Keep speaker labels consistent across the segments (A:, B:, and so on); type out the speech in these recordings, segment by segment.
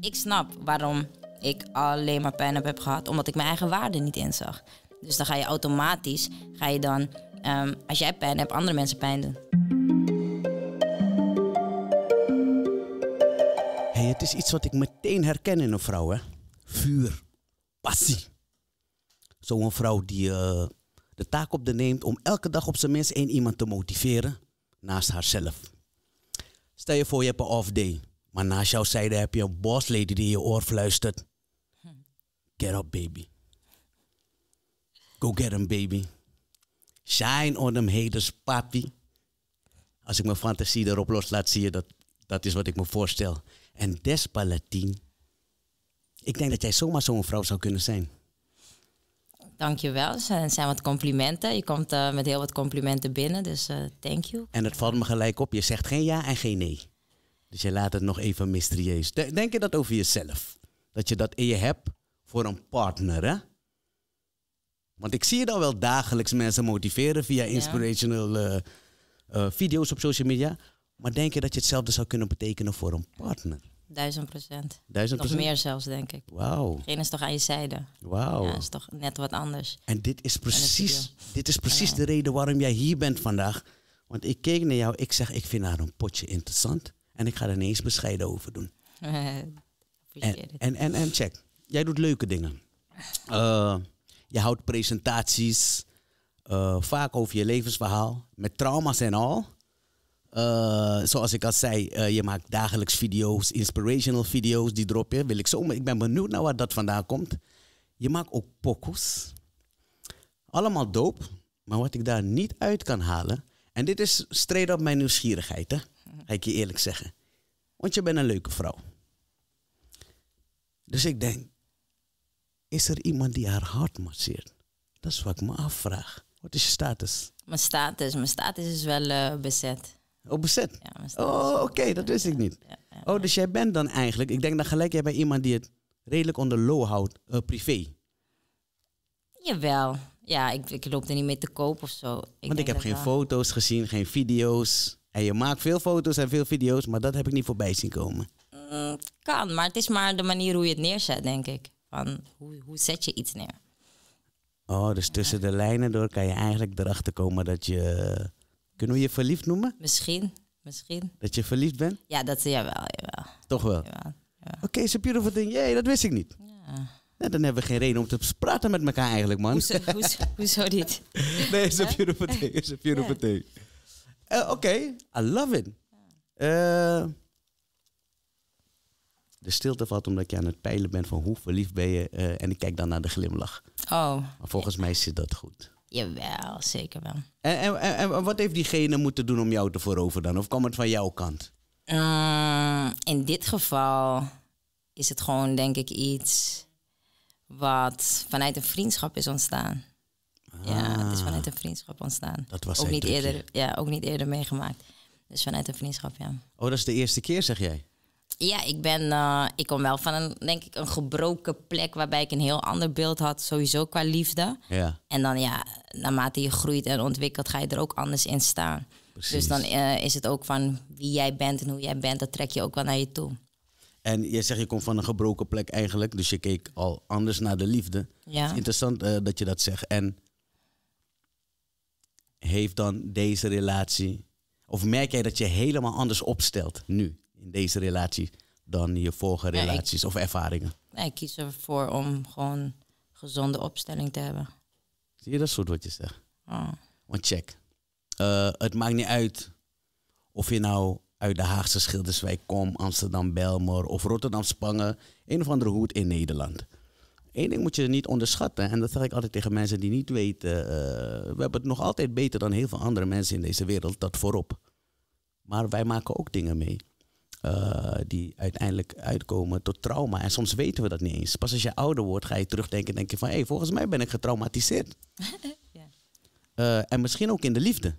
A: Ik snap waarom ik alleen maar pijn heb gehad, omdat ik mijn eigen waarde niet inzag. Dus dan ga je automatisch, ga je dan, ehm, als jij pijn hebt, andere mensen pijn doen.
B: Hey, het is iets wat ik meteen herken in een vrouw, hè? Vuur, passie. Zo'n vrouw die eh, de taak op de neemt om elke dag op zijn minst één iemand te motiveren naast haarzelf. Stel je voor, je hebt een off day. Maar naast jouw zijde heb je een boss lady die in je oor fluistert. Get up, baby. Go get him, baby. Shine on them haters, papi. Als ik mijn fantasie erop loslaat, zie je dat dat is wat ik me voorstel. En Despalatine, ik denk dat jij zomaar zo'n vrouw zou kunnen zijn. Dankjewel,
A: het zijn wat complimenten. Je komt eh, met heel wat complimenten binnen, dus eh, thank you.
B: En het valt me gelijk op, je zegt geen ja en geen nee. Dus je laat het nog even mysterieus. Denk je dat over jezelf? Dat je dat in je hebt voor een partner, hè? Want ik zie je dan wel dagelijks mensen motiveren via inspirational eh, eh, video's op social media. Maar denk je dat je hetzelfde zou kunnen betekenen voor een partner?
A: Duizend procent. Duizend procent? Nog meer zelfs, denk ik. Wauw. Geen is toch aan je zijde.
B: Wauw. Ja, is toch
A: net wat anders.
B: En dit is precies, dit is precies de reden waarom jij hier bent vandaag. Want ik keek naar jou, ik zeg, ik vind haar een potje interessant. En ik ga er ineens bescheiden over doen.
A: en,
B: en, en, check, jij doet leuke dingen. Eh, je houdt presentaties, eh, vaak over je levensverhaal, met trauma's en al. Eh, zoals ik al zei, je maakt dagelijks video's, inspirational video's, die drop je. Wil ik zo, ik ben benieuwd naar waar dat vandaan komt. Je maakt ook pokus. Allemaal doop, maar wat ik daar niet uit kan halen. En dit is streed op mijn nieuwsgierigheid. Hè? Ga ik je eerlijk zeggen. Want je bent een leuke vrouw. Dus ik denk, is er iemand die haar hart masseert? Dat is wat ik me afvraag. Wat is je status?
A: Mijn status, mijn status is wel eh, bezet.
B: Oh, bezet? Ja, oh, oké, dat wist ik niet. oh, dus jij bent dan eigenlijk, ik denk dan gelijk jij bij iemand die het redelijk onder low houdt, eh, privé.
A: Jawel. Ja, ik, ik loop er niet mee te koop of zo. Ik Want ik heb geen foto's
B: gezien, geen video's. En je maakt veel foto's en veel video's, maar dat heb ik niet voorbij zien komen.
A: Mm, kan, maar het is maar de manier hoe je het neerzet, denk ik. Van hoe, hoe zet je iets neer?
B: Oh, dus tussen de lijnen door kan je eigenlijk erachter komen dat je. Kunnen we je verliefd noemen?
A: Misschien, misschien.
B: Dat je verliefd bent? Ja, dat wel. jawel. Toch wel? Ja. Oké, okay, beautiful thing. Jee, dat wist ik niet. Ja. dan hebben we geen reden om te praten met elkaar eigenlijk, man. Hoezo, hoezo,
A: hoezo niet?
B: nee, is een beautiful thing, is een beautiful thing. Eh, oké, I love it. Eh. de stilte valt omdat je aan het peilen bent van hoe verliefd ben je. Eh, en ik kijk dan naar de glimlach. Oh. Maar volgens mij zit dat goed.
A: Jawel, zeker wel.
B: En, en, wat heeft diegene moeten doen om jou te veroveren dan? Of kwam het van jouw kant?
A: Ehm, in dit geval is het gewoon, denk ik, iets wat vanuit een vriendschap is ontstaan.
B: Ja, het is ah. vanuit een
A: vriendschap ontstaan. Dat was ook niet eerder, Ja, ook niet eerder meegemaakt. Dus vanuit een vriendschap, ja.
B: Oh, dat is de eerste keer, zeg jij?
A: Ja, ik ben, eh, ik kom wel van een, denk ik, een gebroken plek waarbij ik een heel ander beeld had, sowieso qua liefde. Ja. En dan ja, naarmate je groeit en ontwikkelt, ga je er ook anders in staan. Precies. Dus dan eh, is het ook van wie jij bent en hoe jij bent, dat trek je ook wel naar je toe.
B: En jij zegt je komt van een gebroken plek eigenlijk, dus je keek al anders naar de liefde. Ja. Het is interessant eh, dat je dat zegt. En heeft dan deze relatie, of merk jij dat je helemaal anders opstelt nu in deze relatie dan je vorige relaties of ervaringen?
A: Nee, ik kies ervoor om gewoon gezonde opstelling te hebben.
B: Zie je, dat soort wat je zegt. Oh. Want check, eh, het maakt niet uit of je nou uit de Haagse Schilderswijk komt, Amsterdam Belmer of Rotterdam Spangen, een of andere hoed in Nederland. Eén ding moet je niet onderschatten, en dat zeg ik altijd tegen mensen die niet weten. Eh, we hebben het nog altijd beter dan heel veel andere mensen in deze wereld, dat voorop. Maar wij maken ook dingen mee. Eh, die uiteindelijk uitkomen tot trauma. En soms weten we dat niet eens. Pas als je ouder wordt, ga je terugdenken en denk je van... hé, hey, volgens mij ben ik getraumatiseerd. ja. Eh, en misschien ook in de liefde.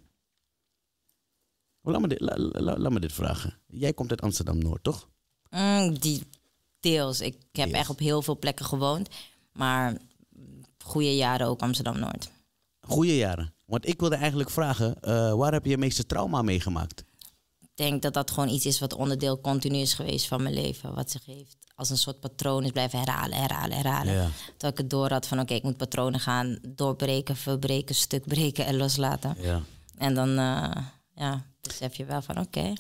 B: Laat me, dit, dit vragen. Jij komt uit Amsterdam-Noord, toch?
A: Mm, die deels. Ik heb echt op heel veel plekken gewoond. Maar goede jaren ook
B: Amsterdam-Noord. Goede jaren. Want ik wilde eigenlijk vragen, eh, waar heb je je meeste trauma meegemaakt?
A: Ik denk dat dat gewoon iets is wat onderdeel continu is geweest van mijn leven. Wat zich heeft als een soort patroon is blijven herhalen, herhalen, herhalen. totdat ik het door had van oké, ik moet patronen gaan doorbreken, verbreken, stuk breken en loslaten. Ja. En dan uh, ja, besef je wel van oké, okay, je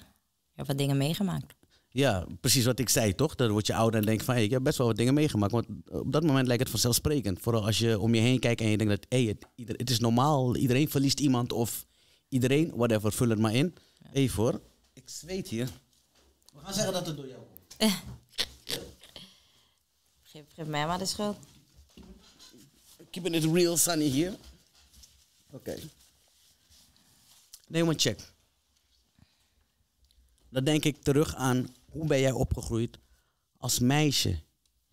A: hebt wat dingen meegemaakt.
B: Ja, precies wat ik zei, toch? Dan word je ouder en denk van, hey, ik heb best wel wat dingen meegemaakt. Want op dat moment lijkt het vanzelfsprekend. Vooral als je om je heen kijkt en je denkt dat, hey, het, het is normaal. Iedereen verliest iemand of iedereen, whatever, vul het maar in. Ja. Even hoor, ik zweet hier. We gaan zeggen dat het door jou komt. Eh.
A: geef, mij maar de schuld. Keeping it real, Sunny,
B: hier. Oké. neem Nee, maar check. Dan denk ik terug aan hoe ben jij opgegroeid als meisje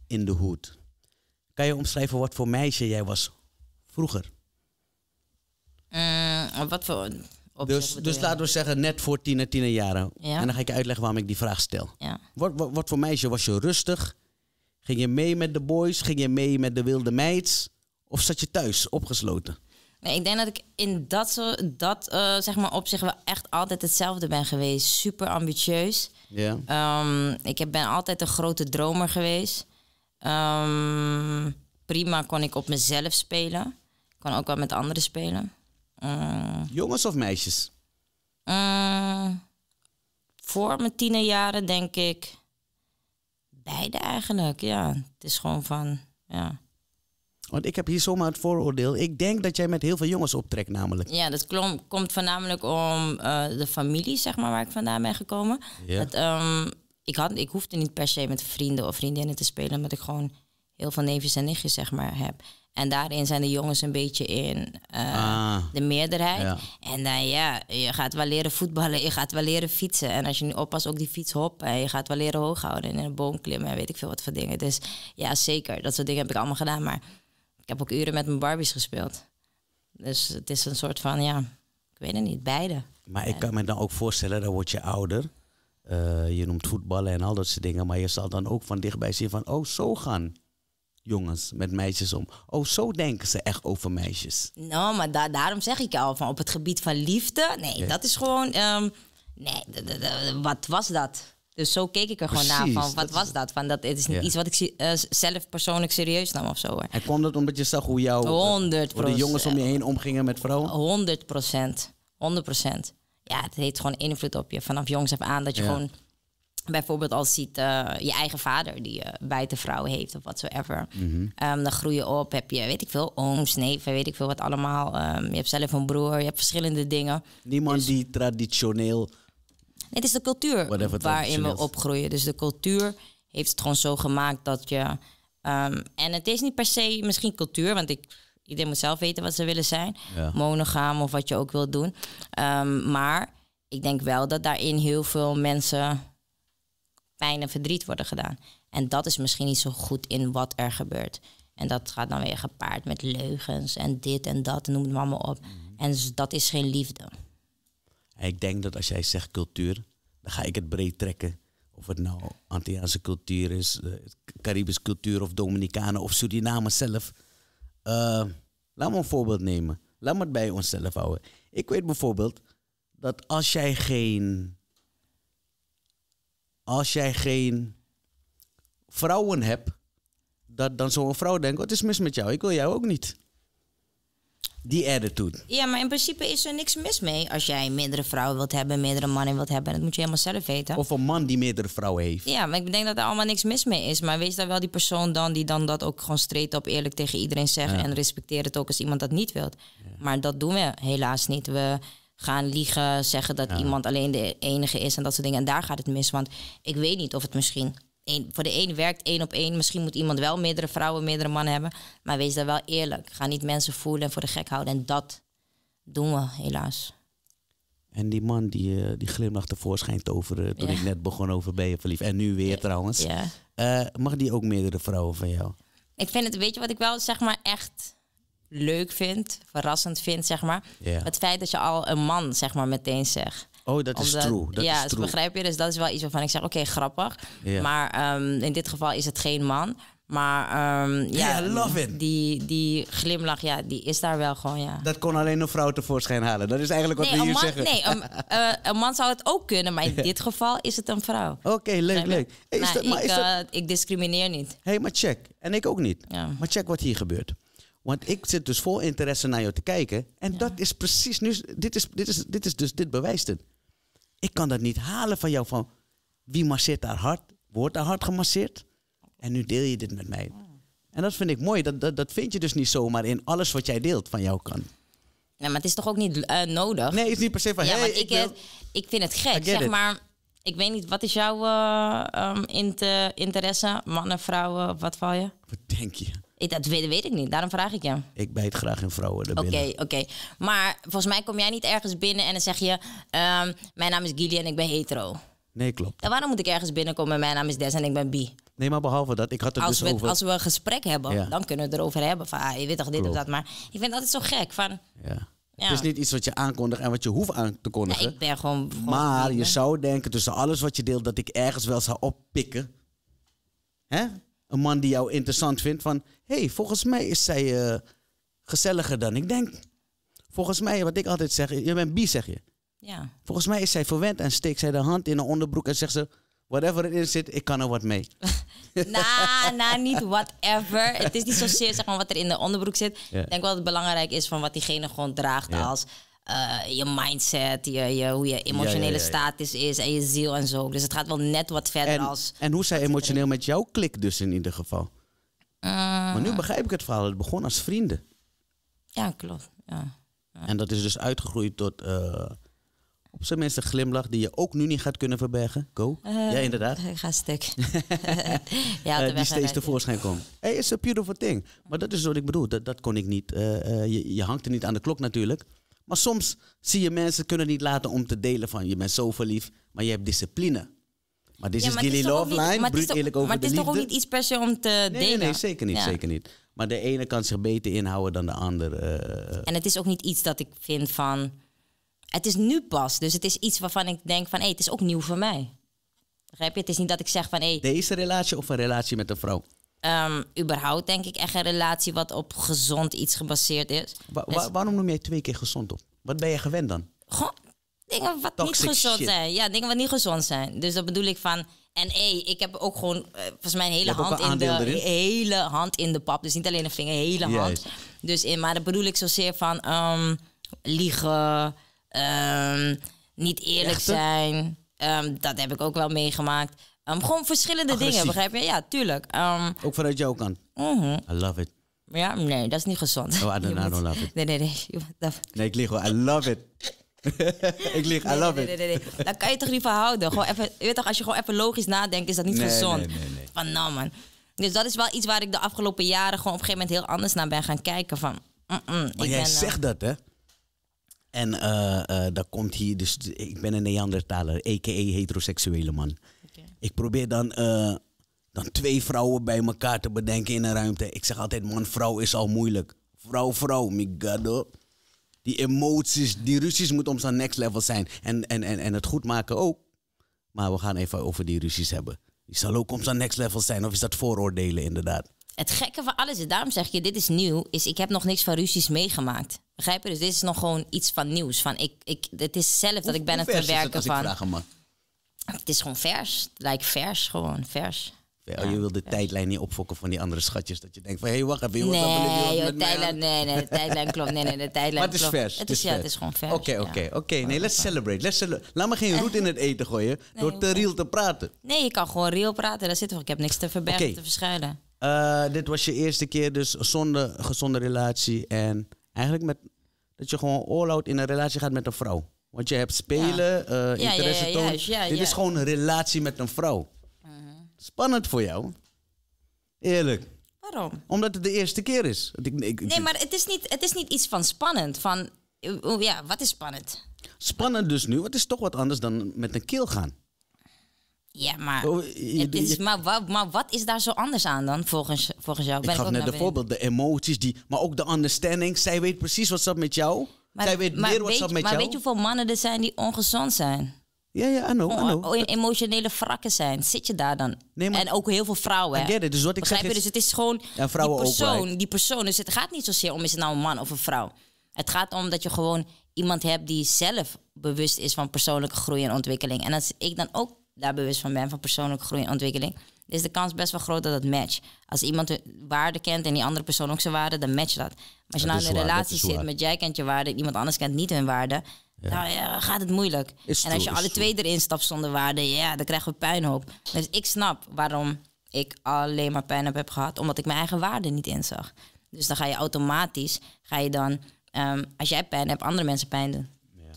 B: in de hoed? Kan je omschrijven wat voor meisje jij was vroeger? Eh, wat voor dus, dus laten we zeggen net voor tiener, tien Ja. En dan ga ik je uitleggen waarom ik die vraag stel. Ja. Wat, wat, wat, voor meisje was je rustig? Ging je mee met de boys? Ging je mee met de wilde meids? Of zat je thuis opgesloten?
A: Nee, ik denk dat ik in dat, zo, dat eh, zeg maar op zich wel echt altijd hetzelfde ben geweest. Super ambitieus. Ja. Ehm, ik heb, ben altijd een grote dromer geweest. Ehm, prima kon ik op mezelf spelen. Ik kon ook wel met anderen spelen.
B: Ehm, Jongens of meisjes?
A: voor mijn jaren denk ik beide eigenlijk. Ja, het
B: is gewoon van ja. Want ik heb hier zomaar het vooroordeel. Ik denk dat jij met heel veel jongens optrekt namelijk.
A: Ja, dat klom, komt voornamelijk om eh, de familie, zeg maar, waar ik vandaan ben gekomen. Dat, ehm, ik, had, ik hoefde niet per se met vrienden of vriendinnen te spelen, omdat ik gewoon heel veel neefjes en nichtjes, zeg maar, heb. En daarin zijn de jongens een beetje in eh, ah. de meerderheid. En dan ja, je gaat wel leren voetballen, je gaat wel leren fietsen. En als je nu oppast, ook die fiets hoppen. En je gaat wel leren hoog houden en in een boom klimmen en weet ik veel wat voor dingen. Dus ja, zeker. Dat soort dingen heb ik allemaal gedaan. Maar ik heb ook uren met mijn Barbies gespeeld. Dus het is een soort van, ja, ik weet het niet, beide.
B: Maar ik kan me dan ook voorstellen, dan word je ouder. Eh, je noemt voetballen en al dat soort dingen. Maar je zal dan ook van dichtbij zien van, oh, zo gaan jongens met meisjes om. Oh, zo denken ze echt over meisjes.
A: Nou, maar da daarom zeg ik al, van op het gebied van liefde. Nee, dat is gewoon, ehm, nee, wat was dat? Dus zo keek ik er gewoon Precies, naar van, wat was dat? Van, dat het is niet iets wat ik eh, zelf persoonlijk serieus nam
B: of zo. Hè. En kwam dat omdat je zag hoe jouw... Eh, honderd de jongens om je
A: heen omgingen met vrouwen? 100 procent. 100 procent. Ja, het heeft gewoon invloed op je. Vanaf jongs af aan dat je gewoon bijvoorbeeld als ziet eh, je eigen vader die je bij de vrouw heeft of whatsoever. Mm dan groei je op, heb je, weet ik veel, ooms, neven, weet ik veel wat allemaal. Ehm, je hebt zelf een broer, je hebt verschillende dingen.
B: Niemand dus die traditioneel het is de cultuur waarin we
A: opgroeien. Dus de cultuur heeft het gewoon zo gemaakt dat je. Ehm, en het is niet per se misschien cultuur, want ik, iedereen moet zelf weten wat ze willen zijn. Ja. Monogaam of wat je ook wilt doen. Ehm, maar ik denk wel dat daarin heel veel mensen pijn en verdriet worden gedaan. En dat is misschien niet zo goed in wat er gebeurt. En dat gaat dan weer gepaard met leugens en dit en dat, noem het maar, maar op. Mhm. En dus dat is geen liefde
B: ik denk dat als jij zegt cultuur, dan ga ik het breed trekken. Of het nou Antilliaanse cultuur is, eh, Caribische cultuur of Dominicanen of Suriname zelf. Eh, laat me een voorbeeld nemen. Laat me het bij onszelf houden. Ik weet bijvoorbeeld dat als jij geen. Als jij geen vrouwen hebt, dat dan zo'n vrouw denkt: wat is mis met jou? Ik wil jou ook niet. Die attitude.
A: Ja, maar in principe is er niks mis mee. Als jij meerdere vrouwen wilt hebben, meerdere mannen wilt hebben, dat moet je helemaal zelf weten. Of
B: een man die meerdere vrouwen heeft.
A: Ja, maar ik denk dat er allemaal niks mis mee is. Maar wees dan wel die persoon dan die dan dat ook gewoon straight op eerlijk tegen iedereen zegt. En respecteer het ook als iemand dat niet wilt. Maar dat doen we helaas niet. We gaan liegen, zeggen dat iemand alleen de enige is en dat soort dingen. En daar gaat het mis. Want ik weet niet of het misschien voor de een werkt één op één. Misschien moet iemand wel meerdere vrouwen, meerdere mannen hebben. Maar wees daar wel eerlijk. Ga niet mensen voelen en voor de gek houden. En dat
B: doen we helaas. En die man die, eh, die glimlach tevoorschijn toverde eh, toen ik net begon over Ben je verliefd. En nu weer trouwens. Eh, mag die ook meerdere vrouwen van jou?
A: Ik vind het, weet je wat ik wel zeg maar echt leuk vind, verrassend vind zeg maar. Het feit dat je al een man zeg maar meteen zegt.
B: Oh, dat is true. ja, is dus true. begrijp je?
A: Dus dat is wel iets waarvan ik zeg, oké, grappig. Maar ehm, in dit geval is het geen man. Maar ehm, ja, love it. Die, die glimlach, ja, die is daar
B: wel gewoon, ja. Dat kon alleen een vrouw tevoorschijn halen. Dat is eigenlijk wat we hier zeggen. Nee, een,
A: eh, een, man zou het ook kunnen, maar in dit geval is het een vrouw. Oké, leuk, leuk.
B: Nou, dat, ik, eh,
A: ik, discrimineer niet. Hé,
B: hey, maar check. En ik ook niet. Maar check wat hier gebeurt. Want ik zit dus vol interesse naar jou te kijken. En dat is precies nu. Dit is, dit, is, dit is dus, dit bewijst het. Ik kan dat niet halen van jou. Van wie masseert daar hart? Wordt daar hard gemasseerd? En nu deel je dit met mij. En dat vind ik mooi. Dat, dat, dat vind je dus niet zomaar in alles wat jij deelt van jouw kan Nee, maar het is toch ook niet eh, nodig? Nee, het is niet per se van... Ja, hey, ik,
A: ik, vind het gek, zeg maar. Ik weet niet, wat is jouw eh, ehm, interesse? Mannen, vrouwen, wat val je?
B: Wat denk je?
A: dat weet, ik niet, daarom vraag ik je.
B: Ik bijt graag in vrouwen. Oké,
A: oké. Maar volgens mij kom jij niet ergens binnen en dan zeg je: ehm, Mijn naam is Gilly en ik ben hetero. Nee, klopt. En waarom moet ik ergens binnenkomen mijn naam is Des en ik ben bi?
B: Nee, maar behalve dat, ik had het als dus we, over... Als we
A: een gesprek hebben, dan kunnen we het erover hebben. Van, ah, je weet toch dit of dat. Maar ik vind het altijd zo gek. Van, ja. Het is niet
B: iets wat je aankondigt en wat je hoeft aan te kondigen. ik
A: ben gewoon, gewoon maar je
B: zou denken tussen alles wat je deelt dat ik ergens wel zou oppikken. Hè? een man die jou interessant vindt, van hey, volgens mij is zij eh, gezelliger dan ik denk. Volgens mij, wat ik altijd zeg, je bent bi, zeg je. Ja. Volgens mij is zij verwend en steekt zij de hand in een onderbroek en zegt ze, whatever erin in zit, ik kan er wat mee.
A: nou, nah, niet whatever. Het is niet zozeer zeg maar, wat er in de onderbroek zit. Ik denk wel dat het belangrijk is van wat diegene gewoon draagt als eh, je mindset, je, je, hoe je emotionele status is en je ziel en zo. Dus het gaat wel net wat verder als.
B: En hoe zij emotioneel met jou klikt, dus in ieder geval. Eh. maar nu begrijp ik het verhaal. Het begon als vrienden. Ja, klopt. En dat is dus uitgegroeid tot. Eh, op zijn minst een glimlach die je ook nu niet gaat kunnen verbergen. Go. ja, inderdaad.
A: Ik ga stuk.
B: ja, die steeds tevoorschijn komt. Hey, it's a beautiful thing. Maar dat is wat ik bedoel. Dat, dat kon ik niet. je, je hangt er niet aan de klok natuurlijk. Maar soms zie je mensen kunnen niet laten om te delen van je bent zo verliefd, maar je hebt discipline. Maar dit ja, is Gilly line. eerlijk over Maar het is toch ook niet iets
A: per om te nee, delen? Nee, nee zeker niet, zeker
B: niet. Maar de ene kan zich beter inhouden dan de andere. Eh, en
A: het is ook niet iets dat ik vind van... Het is nu pas, dus het is iets waarvan ik denk van... hé, hey, het is ook nieuw voor mij. Begrijp je? Het is niet dat ik zeg van... Hey,
B: Deze relatie of een relatie met een vrouw?
A: um, überhaupt denk ik echt een relatie wat op gezond iets gebaseerd is.
B: Dus- waarom noem jij twee keer gezond op? Wat ben je gewend dan? Gewoon
A: dingen wat niet gezond zijn. Ja, dingen wat niet gezond zijn. Dus dat bedoel ik van. En hey, ik heb ook gewoon, uh, volgens mij, een hele hand in de erin? hele hand in de pap. Dus niet alleen een vinger, hele hand. Dus in, maar dat bedoel ik zozeer van ehm, liegen, ehm, niet eerlijk zijn. dat heb ik ook wel meegemaakt. Um, gewoon verschillende Agressief. dingen, begrijp je? Ja, tuurlijk. Um,
B: ook vanuit jouw kant. Mm -hmm. I love it.
A: Ja, nee, dat is niet gezond. Oh, I don't, love it. Nee, nee, nee.
B: Nee, ik lig gewoon, I love it. ik lieg, I love nee, nee, it. Nee, nee,
A: kan je toch niet verhouden? Gewoon even, weet toch, als je gewoon even logisch nadenkt, is dat niet gezond. Nee, nee, Van nou man. Dus dat is wel iets waar ik de afgelopen jaren gewoon op een gegeven moment heel anders naar ben gaan kijken. Van,
B: mm -mm, maar jij eh, zegt dat, hè? En uh, eh, uh, eh, dat komt hier, dus ik ben een Neandertaler, a.k.a. E heteroseksuele man. Ik probeer dan, eh, dan twee vrouwen bij elkaar te bedenken in een ruimte. Ik zeg altijd, man, vrouw is al moeilijk. Vrouw, vrouw, migado. Die emoties, die ruzies moeten om zijn next level zijn. En, en, en, en het goed maken ook. Maar we gaan even over die ruzies hebben. Die zal ook om zijn next level zijn. Of is dat vooroordelen inderdaad?
A: Het gekke van alles, en daarom zeg je, dit is nieuw, is ik heb nog niks van ruzies meegemaakt. Begrijp je? Dus dit is nog gewoon iets van nieuws. Van ik, ik, het is zelf dat ik ben het verwerken van. Ik vragen, man? Het is gewoon vers. lijkt vers, gewoon vers.
B: je wil de tijdlijn niet opfokken van die andere schatjes. Dat je denkt van, hé, hey, wacht even. Jongens, nee, nee, nee, de tijdlijn klopt. Nee, nee, de tijdlijn is klopt. vers. Het is, vers. Ja, het is gewoon vers. Oké, oké, oké. Oh, nee, let's celebrate. Let's Laat me geen roet in het eten gooien door te real te praten.
A: Nee, je kan gewoon real praten. Daar zit ik. Ik heb niks te verbergen, te verschuilen.
B: Eh, dit was je eerste keer dus zonder gezonde relatie. En eigenlijk met, dat je gewoon all in een relatie gaat met een vrouw. Want je hebt spelen, eh, interesse ja, ja, Dit is gewoon een relatie met een vrouw. Uh-huh. Spannend voor jou. Eerlijk. Waarom? Omdat het de eerste keer is. Ik, ik, nee,
A: maar het is, niet, het is niet iets van spannend. Van, oh, oh, ja, wat is spannend?
B: Spannend dus nu. Het is toch wat anders dan met een keel gaan.
A: Ja, maar, oh, het is, maar, wat, maar wat is daar zo anders aan dan volgens, volgens jou? ik gaf net een voorbeeld.
B: De emoties, die, maar ook de understanding. Zij weet precies wat ze met jou maar, weet maar je
A: hoeveel mannen er zijn die ongezond zijn? Ja,
B: ja, I know, I know.
A: emotionele wrakken zijn. Zit je daar dan? Nee, maar, en ook heel veel vrouwen. Hè? dus wat ik Begrijp zeg je? Is, dus het is
B: gewoon en vrouwen die persoon.
A: Ook, Die persoon. Dus het gaat niet zozeer om is het nou een man of een vrouw. Het gaat om dat je gewoon iemand hebt die zelf bewust is van persoonlijke groei en ontwikkeling. En als ik dan ook daar bewust van ben, van persoonlijke groei en ontwikkeling is dus de kans best wel groot dat het matcht. Als iemand de waarde kent en die andere persoon ook zijn waarde, dan matcht dat. Maar als je nou in een relatie zit met jij kent je waarde, iemand anders kent niet hun waarde, ja. Nou ja, gaat het moeilijk. en als je alle twee erin stapt zonder waarde, ja, dan krijgen we pijn puinhoop. Dus ik snap waarom ik alleen maar pijn heb gehad, omdat ik mijn eigen waarde niet inzag. Dus dan ga je automatisch, ga je dan, ehm, als jij pijn hebt, andere mensen pijn doen.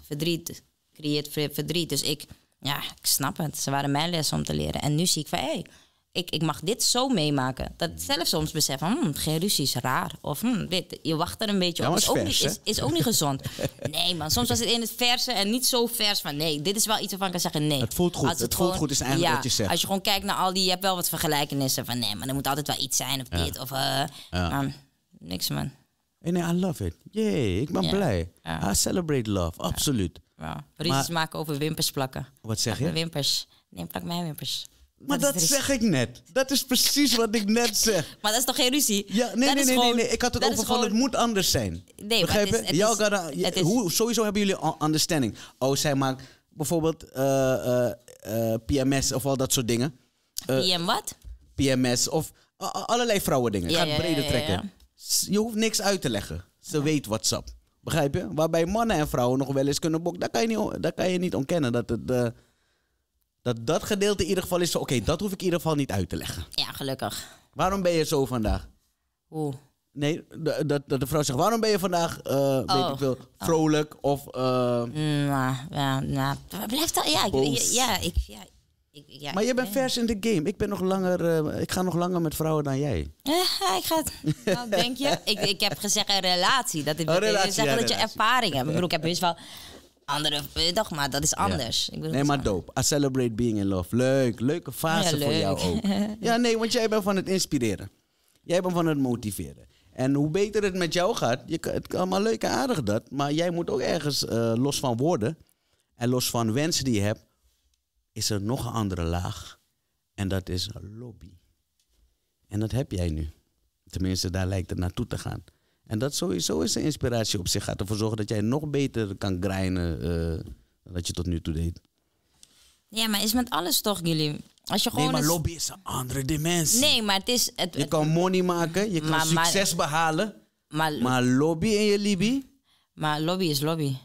A: Verdriet creëert verdriet. Dus ik, ja, ik snap het. Ze waren mijn les om te leren. En nu zie ik van, hé, hey, ik, ik mag dit zo meemaken. Dat mm. zelf soms besef van, hmm, ruzie is raar. Of hmm, dit, je wacht er een beetje op. Is, ook niet, is, is, ook niet gezond. nee man, soms was het in het verse en niet zo vers. van nee, dit is wel iets waarvan ik kan zeggen nee.
B: Het voelt goed. Als het, voelt goed is eigenlijk wat je zegt. Als je
A: gewoon kijkt naar al die, je hebt wel wat vergelijkenissen. Van nee, maar er moet altijd wel iets zijn of dit. Of eh, niks man.
B: En nee, I love it. Jee, ik ben blij. I celebrate love, absoluut. Ja.
A: maken over wimpers plakken. Wat zeg je? Wimpers. Nee, plak mijn wimpers.
B: Maar dat, zeg ik net. Dat is precies wat
A: ik net zeg. Maar dat is toch geen ruzie? Ja, nee, nee nee, nee, Ik had het over van het
B: moet anders zijn. Nee, Begrijp maar het is, het is, hoe, sowieso hebben jullie understanding. Oh, zij maakt bijvoorbeeld eh, eh, eh, PMS of al dat soort dingen. PM wat? PMS of allerlei vrouwendingen. Ja, Gaat ja, breder trekken. Je hoeft niks uit te leggen. Ze weet WhatsApp. up. Begrijp je? Waarbij mannen en vrouwen nog wel eens kunnen bokken. Daar kan je niet, daar kan je niet ontkennen. Dat het dat dat gedeelte in ieder geval is zo, oké, dat hoef ik in ieder geval niet uit te leggen. Ja, gelukkig. Waarom ben je zo vandaag? Hoe? Nee, dat de, de, vrouw zegt, waarom ben je vandaag, uh, weet oh. ik veel, oh. vrolijk of... Eh, mm, nou, ja, blijft ja, ja, ik,
A: ja, ik, ja, maar je
B: bent vers in de game. Ik, ben nog langer, eh, ik ga nog langer met vrouwen dan jij.
A: Ja, ik ga nou, denk je? ik, ik heb gezegd een relatie. Dat, ik, oh, relatie, dat je ervaring hebt. Ik bedoel, ik heb best wel andere, toch, eh, maar dat is anders. nee, maar
B: doop. dope. I celebrate being in love. Leuk, leuke fase voor jou ook. ja, nee, want jij bent van het inspireren. Jij bent van het motiveren. En hoe beter het met jou gaat, je, het kan allemaal leuk en aardig dat, maar jij moet ook ergens eh, los van worden en los van wensen die je hebt, is er nog een andere laag. En dat is lobby. En dat heb jij nu. Tenminste, daar lijkt het naartoe te gaan. En dat sowieso is een inspiratie op zich. Gaat ervoor zorgen dat jij nog beter kan grijnen uh, eh, dan dat je tot nu toe deed.
A: Ja, maar is met alles toch, jullie? Als je gewoon nee, maar lobby is een andere dimensie. Nee, maar het is... Het, je kan money maken, je kan succes behalen. Maar,
B: lobby in je lobby...
A: Maar lobby is lobby.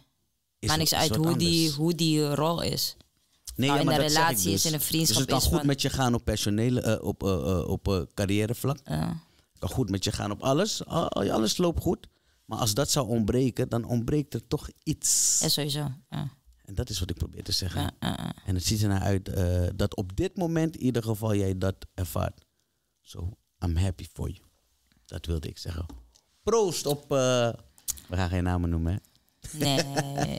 A: Is maar niks uit hoe die, hoe die rol is. Nee, nou, maar in relatie is, dus. in een dus vriendschap is... het kan goed met
B: je gaan op personele, eh, op, eh, op carrièrevlak? Ja kan goed met je gaan op alles. Alles loopt goed. Maar als dat zou ontbreken, dan ontbreekt er toch iets. En sowieso. En dat is wat ik probeer te zeggen. en het ziet er naar uit eh, dat op dit moment in ieder geval jij dat ervaart. So, I'm happy for you. Dat wilde ik zeggen. Proost op... Eh, we gaan geen namen noemen, hè?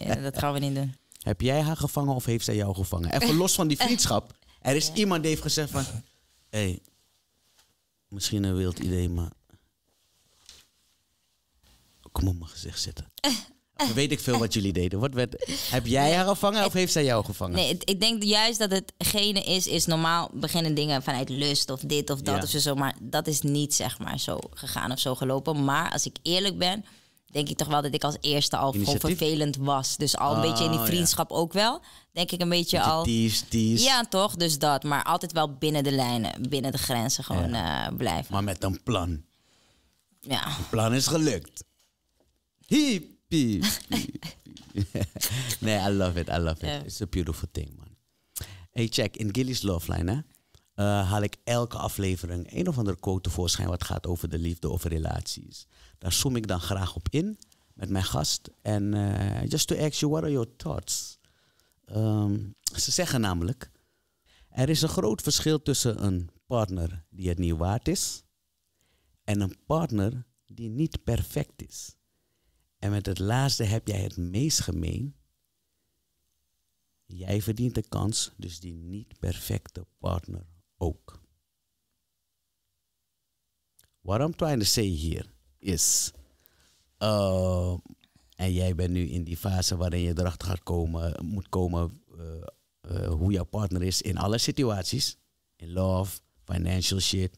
B: Nee, dat gaan we niet doen. Heb jij haar gevangen of heeft zij jou gevangen? Even los van die vriendschap. Er is iemand die heeft gezegd van... hey, Misschien een wild idee, maar. Kom op mijn gezicht zitten. Eh, eh. weet ik veel wat jullie deden. heb jij haar gevangen of eh, heeft zij jou gevangen? Nee, ik
A: denk juist dat hetgene is, is normaal beginnen dingen vanuit lust of dit of dat of zo. Maar dat is niet zeg maar zo gegaan of zo gelopen. Maar als ik eerlijk ben, denk ik toch wel dat ik als eerste al gewoon vervelend was. Dus al een beetje in die ah, vriendschap ook wel. Denk ik een beetje, al.
B: Die Ja,
A: toch? Dus dat. Maar altijd wel binnen de lijnen, binnen de grenzen gewoon eh,
B: blijven. Maar met een plan. Ja. Het plan is gelukt. hip nee, I love it, I love it. It's a beautiful thing, man. Hey, check, in Gilly's Love Line, hè? Eh, haal ik elke aflevering een of andere quote tevoorschijn wat gaat over de liefde, of relaties. Daar zoom ik dan graag op in met mijn gast. En eh, just to ask you, what are your thoughts? Ehm, ze zeggen namelijk, er is een groot verschil tussen een partner die het niet waard is en een partner die niet perfect is. En met het laatste heb jij het meest gemeen. Jij verdient de kans, dus die niet perfecte partner ook. What I'm trying to say here is, uh, en jij bent nu in die fase waarin je erachter gaat komen, moet komen uh, uh, hoe jouw partner is in alle situaties. In love, financial shit,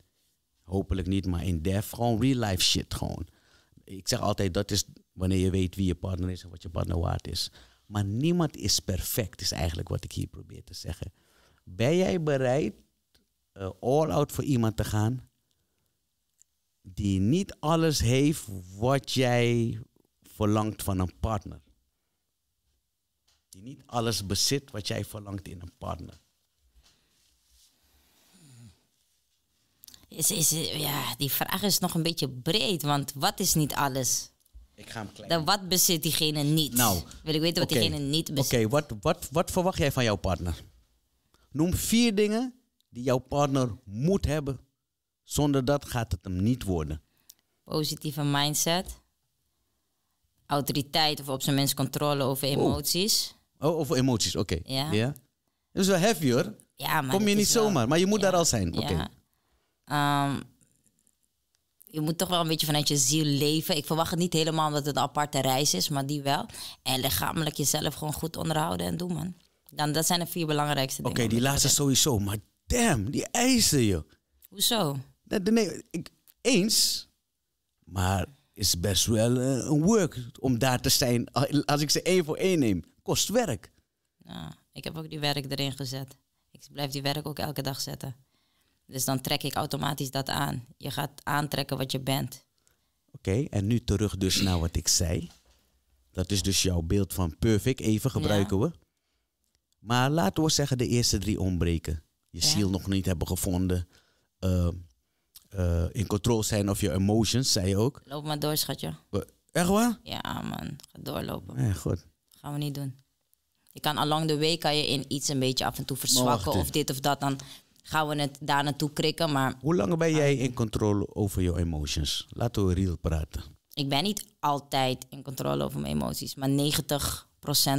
B: hopelijk niet, maar in death, gewoon real life shit gewoon. Ik zeg altijd, dat is wanneer je weet wie je partner is en wat je partner waard is. Maar niemand is perfect, is eigenlijk wat ik hier probeer te zeggen. Ben jij bereid eh, all-out voor iemand te gaan die niet alles heeft wat jij verlangt van een partner. Die niet alles bezit wat jij verlangt in een partner. Is, is,
A: ja, die vraag is nog een beetje breed, want wat is niet alles? Ik ga hem klein. Dan wat bezit diegene niet? Nou, wil ik weten wat diegene niet bezit.
B: Oké, wat, wat, wat verwacht jij van jouw partner? Noem vier dingen die jouw partner moet hebben. Zonder dat gaat het hem niet worden.
A: Positieve mindset. Autoriteit of op zijn minst controle over oh. emoties.
B: Oh, over emoties, oké. Ja. ja. Dat is wel heavy hoor. Ja, maar Kom je niet zomaar, maar je moet daar al zijn. Oké.
A: Ehm, je moet toch wel een beetje vanuit je ziel leven. Ik verwacht het niet helemaal dat het een aparte reis is, maar die wel. En lichamelijk jezelf gewoon goed onderhouden en doen, man. Dan, dat zijn de vier belangrijkste dingen. Oké, die laatste
B: sowieso. Maar damn, die eisen je.
A: Hoezo? Nee, nou,
B: nee, ik, eens, maar is best wel eh, een work om daar te zijn. Als ik ze één voor één neem, kost werk. Nou,
A: ik heb ook die werk erin gezet. Ik blijf die werk ook elke dag zetten. Dus dan trek ik automatisch dat aan. Je gaat aantrekken wat je bent.
B: Oké, en nu terug dus naar wat ik zei. Dat is dus jouw beeld van perfect. Even gebruiken we. Maar laten we zeggen de eerste drie ontbreken je ziel nog niet hebben gevonden. Ehm, eh, in controle zijn of je emotions, zei je ook.
A: Loop maar door, schatje.
B: Echt waar? Ja,
A: man. Ga doorlopen. goed. gaan we niet doen. Je kan along the way kan je in iets een beetje af en toe verzwakken of dit of dat. Dan gaan we het daar naartoe krikken, maar... Hoe lang
B: ben jij ah. in controle over je emotions? Laten we real praten.
A: Ik ben niet altijd in controle over mijn emoties, maar 90%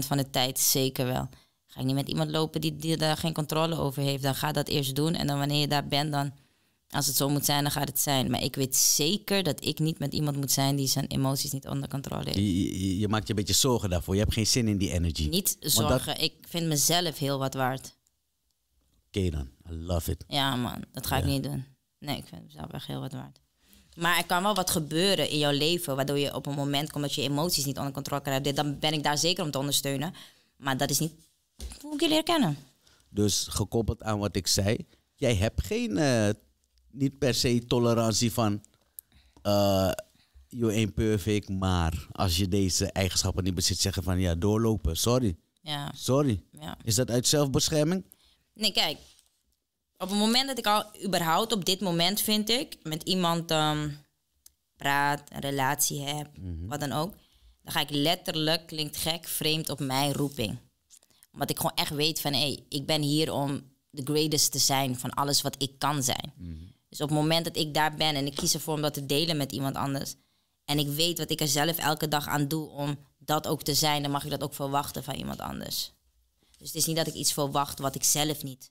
A: van de tijd zeker wel. Ga ik niet met iemand lopen die, daar geen controle over heeft. Dan ga dat eerst doen. En dan wanneer je daar bent, dan als het zo moet zijn, dan gaat het zijn. Maar ik weet zeker dat ik niet met iemand moet zijn die zijn emoties niet onder controle heeft.
B: Je, maakt je een beetje zorgen daarvoor. Je hebt geen zin in die energie. Niet zorgen.
A: Ik vind mezelf heel wat waard.
B: Oké dan. I love it.
A: Ja man, dat ga ik niet doen. Nee, ik vind mezelf echt heel wat waard. Maar er kan wel wat gebeuren in jouw leven, waardoor je op een moment komt dat je emoties niet onder controle krijgt. Dan ben ik daar zeker om te ondersteunen. Maar dat is niet hoe ik jullie herkennen.
B: Dus gekoppeld aan wat ik zei, jij hebt geen, eh, niet per se tolerantie van, uh, you ain't perfect, maar als je deze eigenschappen niet bezit, zeggen van ja, doorlopen, sorry. Ja. Sorry. Ja. Is dat uit zelfbescherming?
A: Nee, kijk, op het moment dat ik al überhaupt op dit moment vind ik met iemand ehm, praat, een relatie heb, mhm. wat dan ook, dan ga ik letterlijk, klinkt gek, vreemd op mijn roeping omdat ik gewoon echt weet van hé, hey, ik ben hier om de greatest te zijn van alles wat ik kan zijn. Mhm. Dus op het moment dat ik daar ben en ik kies ervoor om dat te delen met iemand anders. En ik weet wat ik er zelf elke dag aan doe om dat ook te zijn, dan mag ik dat ook verwachten van iemand anders. Dus het is niet dat ik iets verwacht wat ik zelf niet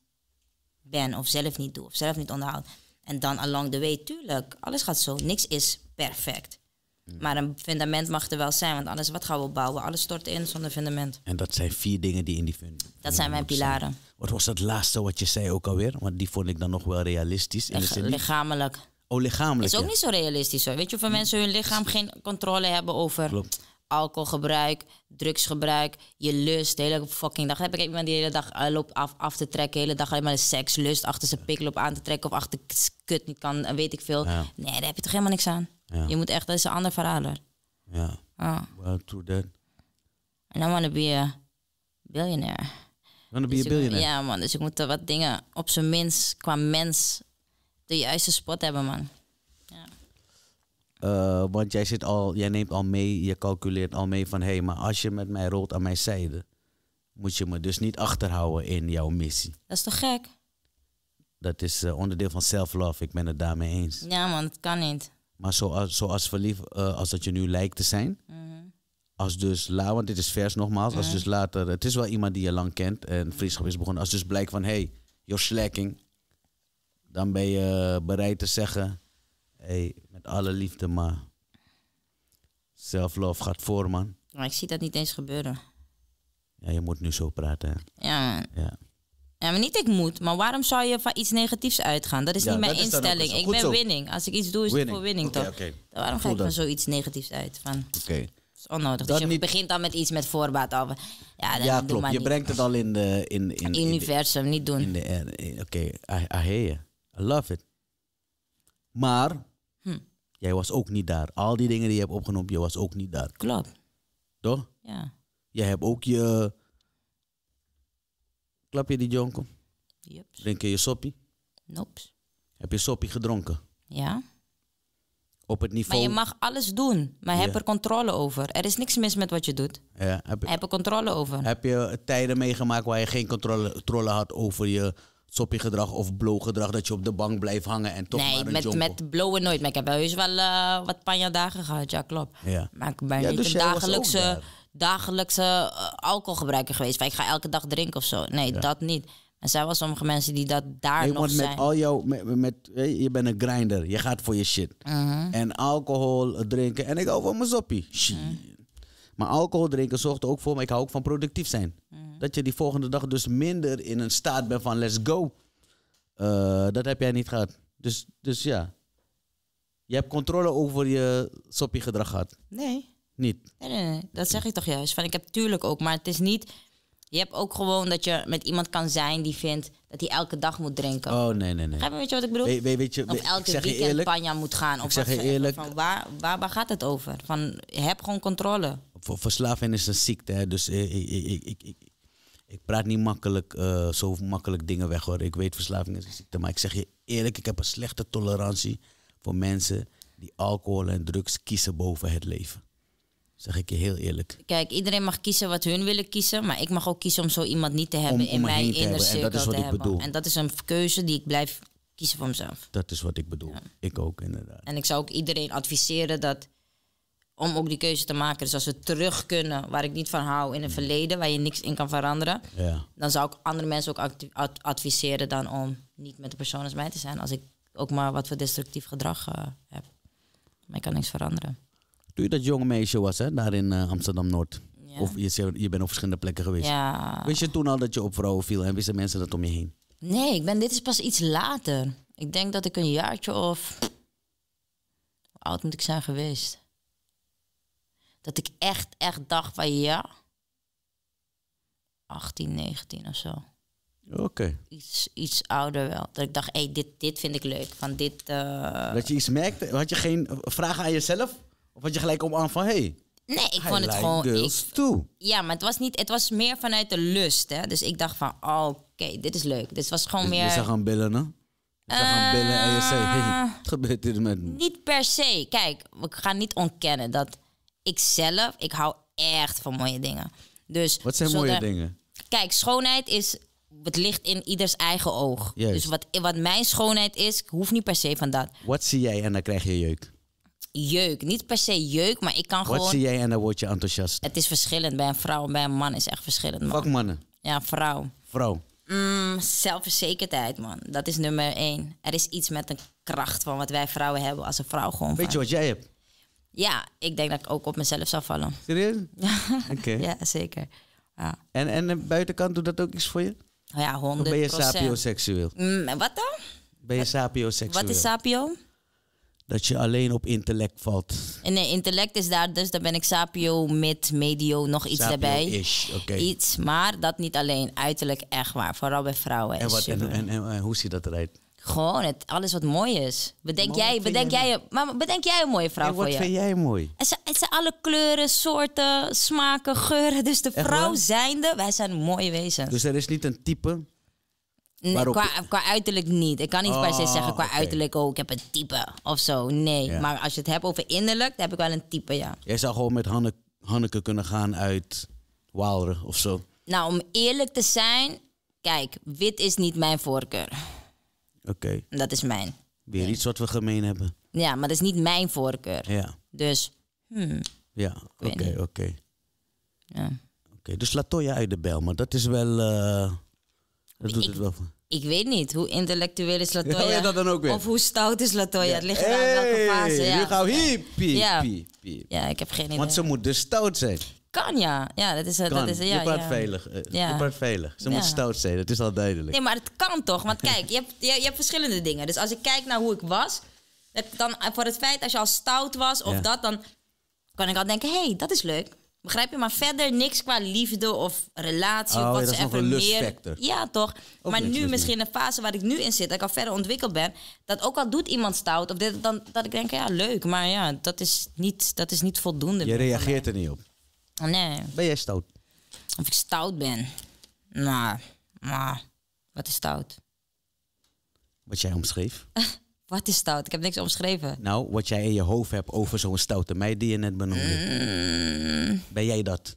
A: ben of zelf niet doe of zelf niet onderhoud. En dan along the way, tuurlijk, alles gaat zo. Niks is perfect. Maar een fundament mag er wel zijn, want alles wat gaan we bouwen, alles stort in zonder fundament.
B: En dat zijn vier dingen die in die fundament. Dat zijn mijn pilaren. Wat was dat laatste wat je zei ook alweer? Want die vond ik dan nog wel realistisch. In de zin lichamelijk. Oh, lichamelijk. Is ook niet
A: zo realistisch hoor. Weet je hoeveel hm. mensen hun lichaam geen controle hebben over alcoholgebruik, drugsgebruik, je lust. De hele fucking dag. Heb ik iemand die de hele dag uh, loopt af, af te trekken, de hele dag alleen maar sekslust achter zijn pik loopt aan te trekken of achter kut niet kan, eh, weet ik veel. Nee, daar heb je toch helemaal niks aan. Je moet echt, dat is een ander verhaal
B: Ja. Oh. Well, true that.
A: En dan to be a billionaire.
B: to be dus a billionaire? ja man, dus
A: ik moet er wat dingen op zijn minst, qua mens, de juiste spot hebben man. Ja.
B: Eh, want jij, zit al, jij neemt al mee, je calculeert al mee van... hé, hey, maar als je met mij rolt aan mijn zijde... moet je me dus niet achterhouden in jouw missie.
A: Dat is toch gek?
B: Dat is eh, onderdeel van self-love. Ik ben het daarmee eens.
A: Ja man, dat kan niet.
B: Maar zoals, zoals verliefd eh, als dat je nu lijkt te zijn. Mhm. Als dus la, want dit is vers nogmaals. Als mhm. dus later, het is wel iemand die je lang kent en vriendschap is begonnen. Als dus blijkt van, hey, you're slacking. Dan ben je bereid te zeggen, hey, met alle liefde, maar self-love gaat voor, man.
A: Maar ik zie dat niet eens gebeuren.
B: Ja, je moet nu zo praten. Ja, Ja.
A: Ja, maar niet ik moet. Maar waarom zou je van iets negatiefs uitgaan? Dat is niet mijn instelling. Ik ben winning. Als ik iets doe, is het voor winning, toch? Okay. Waarom ga ik van zoiets negatiefs uit? Van, okay. is onnodig. Dat dus je begint dan met iets met voorbaat. Al. Ja, dan ja klopt. je brengt het al
B: in de... In, in, universum, niet doen. Oké, I, I, I love it. Maar, hm. jij was ook niet daar. Al die dingen die je hebt opgenomen, je was ook niet daar. Klopt. Toch? Ja. je hebt ook je Klap je die jonko? Drink je je soppie? Nope. Heb je soppie gedronken? Ja. Op het niveau... Maar je mag
A: alles doen, maar heb er controle over. Er is niks mis
B: met wat je doet. Ja, heb, je... heb er controle over. Heb je tijden meegemaakt waar je geen controle, had over je gedrag of blow gedrag Dat je op de bank blijft hangen en toch nee, maar een met, jonko. met
A: blowen nooit. Maar ik heb eens wel eh, wat panja dagen gehad, ja klopt. Ja. Maar ik ben ja, niet dus een dagelijkse dagelijkse eh, alcoholgebruiker geweest. Van, ik ga elke dag drinken of zo. Nee, dat niet. En zijn wel sommige mensen die dat daar je nog zijn. Met al
B: jouw, met, met, je bent een grinder. Je gaat voor je shit. Mhm. En alcohol eh, drinken. En ik hou van mijn zoppie. Mhm. Shit. Maar alcohol drinken zorgt ook voor... Maar ik hou ook van productief zijn. Mhm. Dat je die volgende dag dus minder in een staat bent van let's go. Eh, dat heb jij niet gehad. Dus, dus ja. Je hebt controle over je soppie gedrag gehad. Nee niet. Nee,
A: nee, nee, dat zeg ik toch juist. Van, ik heb natuurlijk ook, maar het is niet... Je hebt ook gewoon dat je met iemand kan zijn die vindt dat hij elke dag moet drinken.
B: Oh, nee, nee, nee. je, weet
A: je wat ik bedoel? We, weet je, elke zeg weekend eerlijk, panja moet gaan. Of ik zeg je eerlijk. Van waar, waar, gaat het over? Van, heb gewoon controle.
B: Verslaving is een ziekte, hè? dus ik, ik, ik, ik, ik praat niet makkelijk, uh, zo makkelijk dingen weg hoor. Ik weet verslaving is een ziekte, maar ik zeg je eerlijk, ik heb een slechte tolerantie voor mensen die alcohol en drugs kiezen boven het leven. Zeg ik je heel eerlijk.
A: Kijk, iedereen mag kiezen wat hun willen kiezen. Maar ik mag ook kiezen om zo iemand niet te hebben in mijn inner cirkel. En dat is wat ik hebben. bedoel. En dat is een keuze die ik blijf kiezen voor mezelf.
B: Dat is wat ik bedoel. Ik ook, inderdaad.
A: En ik zou ook iedereen adviseren dat. om ook die keuze te maken. Dus als we terug kunnen waar ik niet van hou in het verleden. waar je niks in kan veranderen. Ja. dan zou ik andere mensen ook adviseren dan om niet met de persoon als mij te zijn. als ik ook maar wat voor destructief gedrag
B: eh, heb. Maar ik kan niks veranderen. Toen je dat jonge meisje was, hè, daar in eh, Amsterdam-Noord. Of je, je bent op verschillende plekken geweest. Ja. Wist je toen al dat je op vrouwen viel en wisten mensen dat om je heen?
A: Nee, ik ben, dit is pas iets later. Ik denk dat ik een jaartje of... Hoe oud moet ik zijn geweest? Dat ik echt, echt dacht van ja... 18, 19 of zo. Oké. Iets, iets ouder wel. Dat ik dacht, hé, hey, dit, dit vind ik leuk. Van dit, uh... Dat
B: je iets merkte? Had je geen vragen aan jezelf? Of je gelijk om aan van, hey,
A: Nee, ik vond het gewoon. Girls dus too. Ja, maar het was, niet, het was meer vanuit de lust. Hè? Dus ik dacht van, oh, oké, dit is leuk. het was
B: gewoon dus meer. Je zou gaan billen, hè? Je zou gaan billen en je zei, hey, eh, wat gebeurt dit met me?
A: Niet per se. Kijk, we gaan niet ontkennen dat ik zelf, ik hou echt van mooie dingen.
B: Dus wat zijn mooie dingen?
A: Kijk, schoonheid is. Het ligt in ieders eigen oog. Dus wat, wat mijn schoonheid is, hoeft niet per se van dat.
B: Wat zie jij en dan krijg je jeuk?
A: jeuk. Niet per se jeuk, maar ik kan gewoon... Wat zie
B: jij en dan word je enthousiast?
A: Het is verschillend. Bij een vrouw en bij een man is echt verschillend. Man. mannen. Ja, vrouw. Vrouw. Mm, zelfverzekerdheid, man. Dat is nummer één. Er is iets met een kracht van wat wij vrouwen hebben als een vrouw gewoon. Weet je wat jij hebt? Ja, ik denk dat ik ook op mezelf zou vallen. Serieus? Oké. ja, zeker. Ja. En, en de buitenkant doet dat ook iets voor je? Ja, 100%. ben je sapioseksueel? Mm, wat dan?
B: Ben je sapioseksueel? Wat is sapio? dat je alleen op intellect valt.
A: En nee, eh, intellect is daar dus, daar ben ik sapio, mid, medio, nog iets sapio
B: Okay. Iets, maar
A: dat niet alleen. Uiterlijk echt waar, vooral bij vrouwen. En, wat, en, en,
B: en, eh, hoe ziet dat eruit?
A: Gewoon, het, alles wat mooi is. Bedenk, maar jij, bedenk, jij, maar bedenk jij een mooie vrouw voor je. wat vind jij mooi? Het zijn, alle kleuren, soorten, smaken, geuren. Dus de vrouw zijnde, wij zijn mooie wezens.
B: Dus er is niet een type qua,
A: qua, uiterlijk niet. Ik kan niet oh, per se ah, zeggen qua uiterlijk, oh, ik heb een type of zo. Nee, maar als je het hebt over innerlijk, dan heb ik wel een type, ja.
B: Jij zou gewoon met Hanne, Hanneke kunnen gaan uit Waalre of zo.
A: Nou, om eerlijk te zijn, kijk, wit is niet mijn voorkeur. Oké. Dat is mijn.
B: Weer iets wat we gemeen hebben.
A: Ja, maar dat is niet mijn voorkeur. Ja. Dus, hmm.
B: Ja, oké, oké. ja. Oké, dus Latoya uit de bel, maar dat is wel... Eh, dus dat doet ik, het wel
A: Ik weet niet. Hoe intellectueel is Latoya? Of hoe stout is Latoya? Het ligt hey, aan welke fase. Ja. Nu
B: gaan we hier. Piep, ja. Piep, piep. ja, ik heb geen idee. Want ze moet dus stout zijn.
A: Kan ja. Ja, dat is, eh, kan. Dat is ja, je praat veilig. Eh, ja. Je praat
B: veilig. Ze moet stout zijn, dat is al duidelijk. Nee,
A: maar het kan toch? Want kijk, je hebt, je, hebt verschillende dingen. Dus als ik kijk naar hoe ik was, dan voor het feit als je al stout was of dat, dan kan ik al denken: hé, hey, dat is leuk. Begrijp je? Maar verder niks qua liefde of relatie of wat ze even meer. Ja, toch? maar nu misschien een fase waar ik nu in zit, dat ik al verder ontwikkeld ben, dat ook al doet iemand stout, of dan, dat ik denk, ja, leuk, maar ja, dat is niet, dat is niet voldoende.
B: Je reageert er niet op.
A: Nee. Ben jij stout? Of ik stout ben. Nou, maar wat is stout?
B: Wat jij omschreef.
A: Wat is stout? Ik heb niks omschreven.
B: Nou, wat jij in je hoofd hebt over zo'n stoute meid die je net benoemde. Mm. Ben jij dat?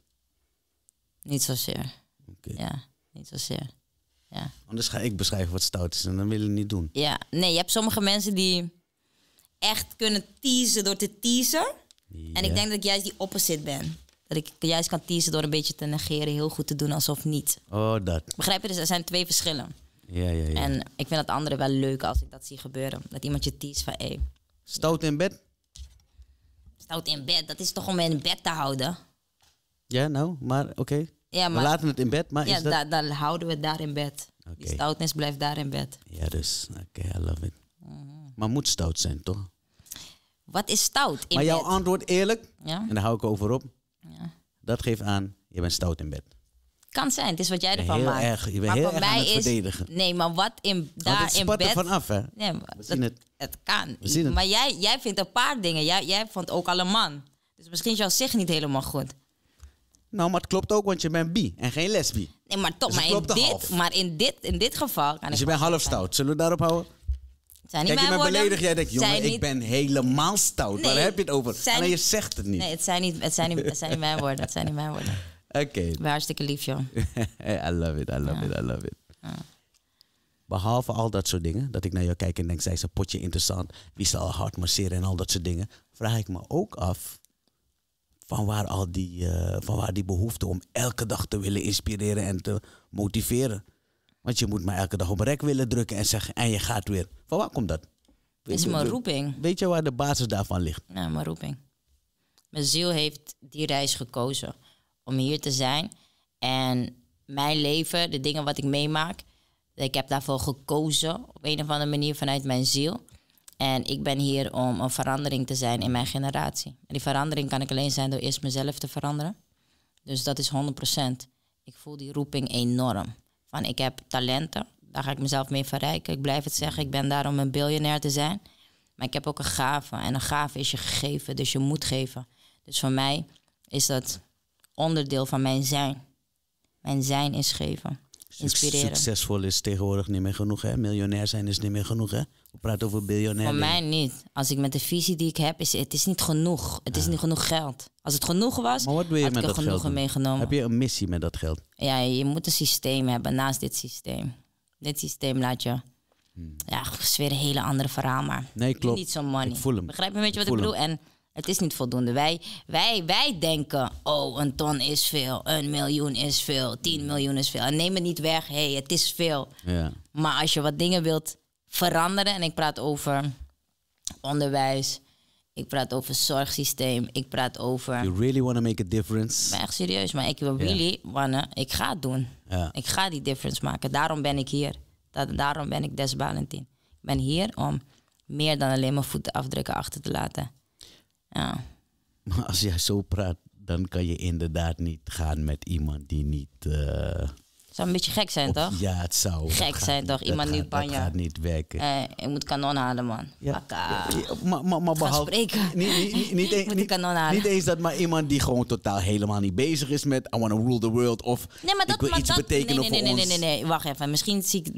A: Niet zozeer.
B: Ja, niet zozeer. Ja. Anders ga ik beschrijven wat stout is en dan willen je niet doen.
A: Ja, nee, je hebt sommige mensen die echt kunnen teasen door te teasen. En ik denk dat ik juist die opposite ben. Dat ik juist kan teasen door een beetje te negeren, heel goed te doen alsof niet.
B: Oh, dat.
A: Begrijp je? Dus er zijn twee verschillen.
B: Ja, ja, ja. En
A: ik vind dat anderen wel leuk als ik dat zie gebeuren. Dat iemand je tease van, hé.
B: Stout in bed?
A: Stout in bed, dat is toch om in bed te houden?
B: Ja, nou, maar oké. we laten het in bed, maar ja, is dat... da
A: dan houden we het daar in bed. Die stoutness blijft daar in bed.
B: Ja, dus, oké, I love it. Mhm. Maar moet stout zijn, toch?
A: Wat is stout in maar jouw antwoord eerlijk, ja? en
B: daar hou ik over op, ja. dat geeft aan, je bent stout in bed.
A: Kan zijn, het is wat jij ervan maakt. je bent maar heel mij is, verdedigen. Nee, maar wat in, daar in bed... van vanaf hè? Nee, maar het. het. kan. Het. Maar jij, jij vindt een paar dingen. Jij, jij vond ook al een man. Dus misschien is jouw zich niet helemaal goed.
B: Nou, maar het klopt ook, want je bent bi en geen lesbi.
A: Nee, maar toch, dus maar, in dit, maar in dit, in dit geval... Kan dus je bent
B: half stout. Zullen we daarop houden?
A: Zijn niet Kijk, je mij beledigd. Jij denkt, jongen, ik ben
B: helemaal stout. Waar heb je het over? Zijn... je zegt het niet. Nee,
A: het zijn niet, het zijn niet, het zijn niet mijn woorden. Het zijn niet mijn woorden. Oké. Okay. hartstikke lief, joh.
B: I love it, I love it, I love it. Behalve al dat soort dingen, dat ik naar jou kijk en denk, zij is een potje interessant, wie zal hard masseren en al dat soort dingen, vraag ik me ook af van waar al die, uh, van waar die behoefte om elke dag te willen inspireren en te motiveren. Want je moet maar elke dag op rek willen drukken en zeggen, en je gaat weer. Van waar komt dat? Het is mijn roeping. Weet je waar de basis daarvan ligt? Nou, mijn roeping.
A: Mijn ziel heeft die reis gekozen om hier te zijn. En mijn leven, de dingen wat ik meemaak, ik heb daarvoor gekozen op een of andere manier vanuit mijn ziel. En ik ben hier om een verandering te zijn in mijn generatie. En die verandering kan ik alleen zijn door eerst mezelf te veranderen. Dus dat is 100%. Ik voel die roeping enorm. Van ik heb talenten, daar ga ik mezelf mee verrijken. Ik blijf het zeggen, ik ben daar om een biljonair te zijn. Maar ik heb ook een gave. En een gave is je gegeven, dus je moet geven. Dus voor mij is dat onderdeel van mijn zijn. Mijn zijn is geven. Inspireren.
B: Succesvol is tegenwoordig niet meer genoeg, hè? Miljonair zijn is niet meer genoeg, hè? We praten over biljonair. Voor mij
A: niet. Als ik met de visie die ik heb, is het is niet genoeg. Het is niet genoeg geld. Als het genoeg
B: was, maar je had ik er genoegen meegenomen. Heb je een missie met dat geld?
A: Ja, je moet een systeem hebben naast dit systeem. Dit systeem laat je... Hmm. Ja, het is weer een hele andere verhaal, maar... Nee, Niet zo money. Ik voel hem. Begrijp je een beetje wat ik bedoel? En het is niet voldoende. Wij, wij, wij denken, oh, een ton is veel, een miljoen is veel, tien miljoen is veel. En neem het niet weg, hé, hey, het is veel. Ja. Maar als je wat dingen wilt veranderen, en ik praat over onderwijs, ik praat over zorgsysteem, ik praat over...
B: You really want to make a difference? ben echt
A: serieus, maar ik wil really wanna, ik ga het doen. Ik ga die difference maken. Daarom ben ik hier. Dat, daarom ben ik Des Valentin. Ik ben hier om meer dan alleen mijn voeten afdrukken achter te laten
B: ja. Maar als jij zo praat, dan kan je inderdaad niet gaan met iemand die niet. Eh,
A: zou een beetje gek zijn, toch?
B: Ja, het zou. Gek zijn, toch? Iemand nu banja. Dat gaat niet werken. Eh,
A: ik moet kanon halen, man.
B: Ja. maar, maar, maar behalve. spreken. Niet, niet, niet, niet, e- niet, eens dat, maar iemand die gewoon totaal helemaal niet bezig is met. I want to rule the world. Of nee, maar dat, ik wil maar iets betekenen nee, nee, nee, ons. Nee, nee,
A: nee, wacht even. Misschien ik,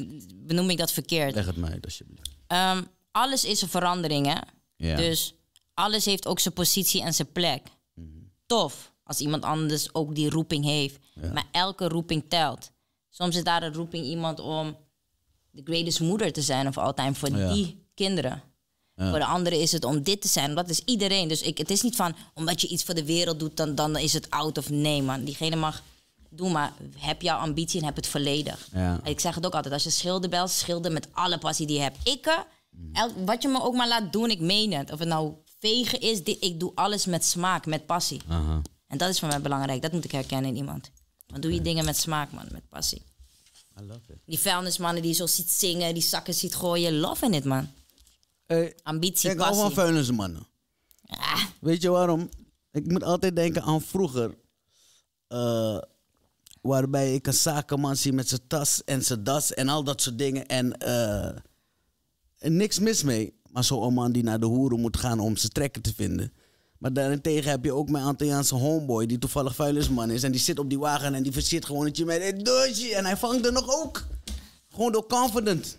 A: benoem ik dat verkeerd. Leg het mij uit, alsjeblieft. Ehm, alles is een verandering, hè? Ja. Dus alles heeft ook zijn positie en zijn plek. Mhm. Tof als iemand anders ook die roeping heeft. Maar elke roeping telt. Soms is daar de roeping iemand om de greatest moeder te zijn of altijd voor die kinderen. Voor de anderen is het om dit te zijn. Dat is iedereen. Dus ik, het is niet van omdat je iets voor de wereld doet, dan, dan is het oud of nee, man. Diegene mag doen, maar heb jouw ambitie en heb het volledig. Ik zeg het ook altijd: als je schilder belt, schilder met alle passie die je hebt. Ik, mhm. wat je me ook maar laat doen, ik meen het. Of het nou vegen is, dit, ik doe alles met smaak, met passie. En dat is voor mij belangrijk. Dat moet ik herkennen in iemand. Want doe je dingen met smaak, man, met passie. I love it. Die vuilnismannen die je zo ziet zingen, die zakken ziet gooien. Love in it, man. Ambitie, ik passie. Ik hou van
B: vuilnismannen. Ah. Weet je waarom? Ik moet altijd denken aan vroeger. Eh, waarbij ik een zakenman zie met zijn tas en zijn das en al dat soort dingen. En eh, niks mis mee. Maar zo'n man die naar de hoeren moet gaan om zijn trekker te vinden. Maar daarentegen heb je ook mijn Antilliaanse homeboy, die toevallig vuilnisman is. En die zit op die wagen en die versiert gewoon dat je met een doosje. En hij vangt er nog ook. Gewoon door confidence,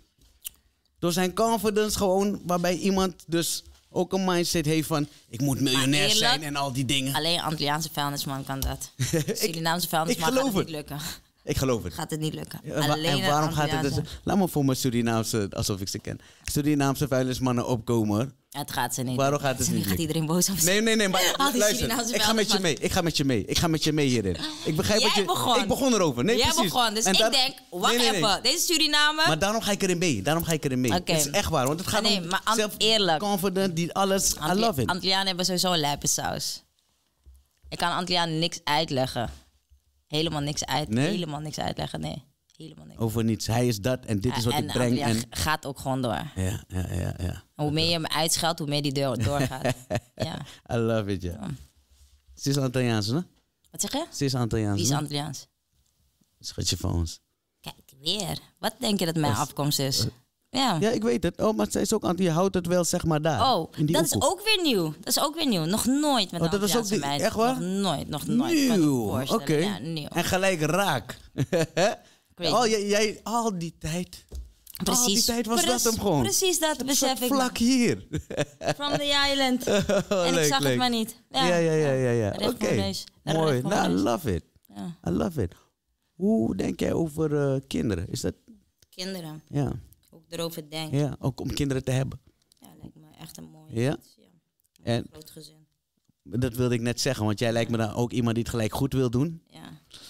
B: Door zijn confidence gewoon, waarbij iemand dus ook een mindset heeft van... ik moet miljonair zijn
A: en al die dingen. Alleen Antilliaanse vuilnisman kan dat. Surinaamse vuilnisman kan het niet lukken.
B: Ik geloof het. Gaat
A: het niet lukken. Alleen en waarom gaat het... Dus-
B: laat me voor mijn Surinaamse, alsof ik ze ken. Surinaamse vuilnismannen opkomen. Het gaat ze niet. Waarom gaat het niet? Gaat iedereen boos op Nee, nee, nee. Maar luister, ik ga met je mee. Ik ga met je mee. Ik ga met je mee hierin. Ik begrijp Jij wat je... Begon. Ik begon erover. Nee, Jij precies. begon. Dus en ik denk, wacht even.
A: Deze Suriname... Maar daarom
B: ga ik erin mee. Daarom ga ik erin mee. Okay. Dat is echt waar. Want het gaat nee, om maar zelf
A: eerlijk. confident,
B: die alles. I love it. Antillianen
A: hebben sowieso een lijpensaus. Ik kan Antillianen niks uitleggen helemaal niks uit. Helemaal niks uitleggen, nee.
B: Helemaal niks. Over niets. Hij is dat en dit is wat en, ik breng. En
A: gaat ook gewoon door.
B: Ja, ja, ja. ja.
A: Hoe meer je hem uitscheldt, hoe meer die deur doorgaat. ja.
B: I love it, ja. Yeah. Ze is Antilliaans, hè? Wat zeg je? Ze is Antilliaans. Wie is Antilliaans? Schatje van ons. Kijk, weer.
A: Wat denk je dat mijn afkomst is? Eh,
B: ja. ja, ik weet het. Oh, maar zij is ook anti. Je houdt het wel zeg maar daar. Oh, dat is ook
A: weer nieuw. Dat is ook weer nieuw. Nog nooit met oh, dat was ook Echt waar? Nog nooit, nog nooit. Nieuw. Oké.
B: en gelijk raak. oh, jij, jij, al die tijd. Precies. Al die tijd was dat hem gewoon. Precies dat besef ik. Vlak hier. From the
A: island. Oh, en ik zag het maar niet. Ja, ja, ja, ja. ja, Oké. Mooi. Nou, I love
B: it. I love it. Hoe denk jij over eh, kinderen? Is dat...
A: Kinderen? Ja erover denkt. Ja,
B: ook om kinderen te hebben.
A: Ja, lijkt me echt een
B: mooi ja? Iets, ja. een groot gezin. Dat wilde ik net zeggen, want jij lijkt me dan ook iemand die het gelijk goed wil doen. Ja,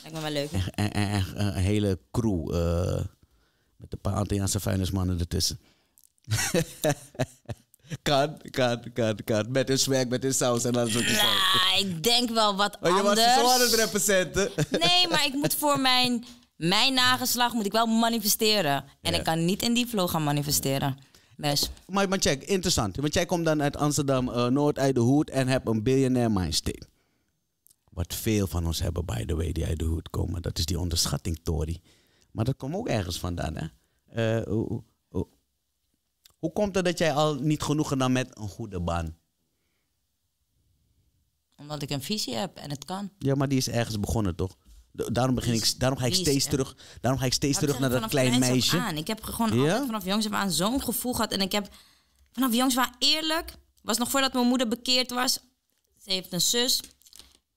B: lijkt me wel leuk. En, een hele crew uh, met een paar Antilliaanse vuilnismannen ertussen. Kan, kan, kan, kan. Met een swag, met een saus en alles wat je Ja,
A: Ik denk wel wat oh, je je was zo aan het
B: representen.
A: Nee, maar ik moet voor mijn mijn nageslag moet ik wel manifesteren. En ik kan niet in die flow gaan manifesteren.
B: les. Maar, check, interessant. Want jij komt dan uit Amsterdam-Noord, eh, uit de hoed en hebt een billionaire mindset. Wat veel van ons hebben, by the way, die uit de hoed komen. Dat is die onderschatting, Tori. Maar dat komt ook ergens vandaan, hè? Eh, hoe, komt het dat jij al niet genoeg dan met een goede baan?
A: Omdat ik een visie heb en het kan.
B: Ja, maar die is ergens begonnen, toch? Daarom, begin ik, daarom ga ik steeds terug, daarom ga ik steeds terug naar dat klein meisje.
A: Ik heb gewoon altijd vanaf jongs af aan zo'n gevoel gehad. En ik heb vanaf jongs af eerlijk, was nog voordat mijn moeder bekeerd was. Ze heeft een zus,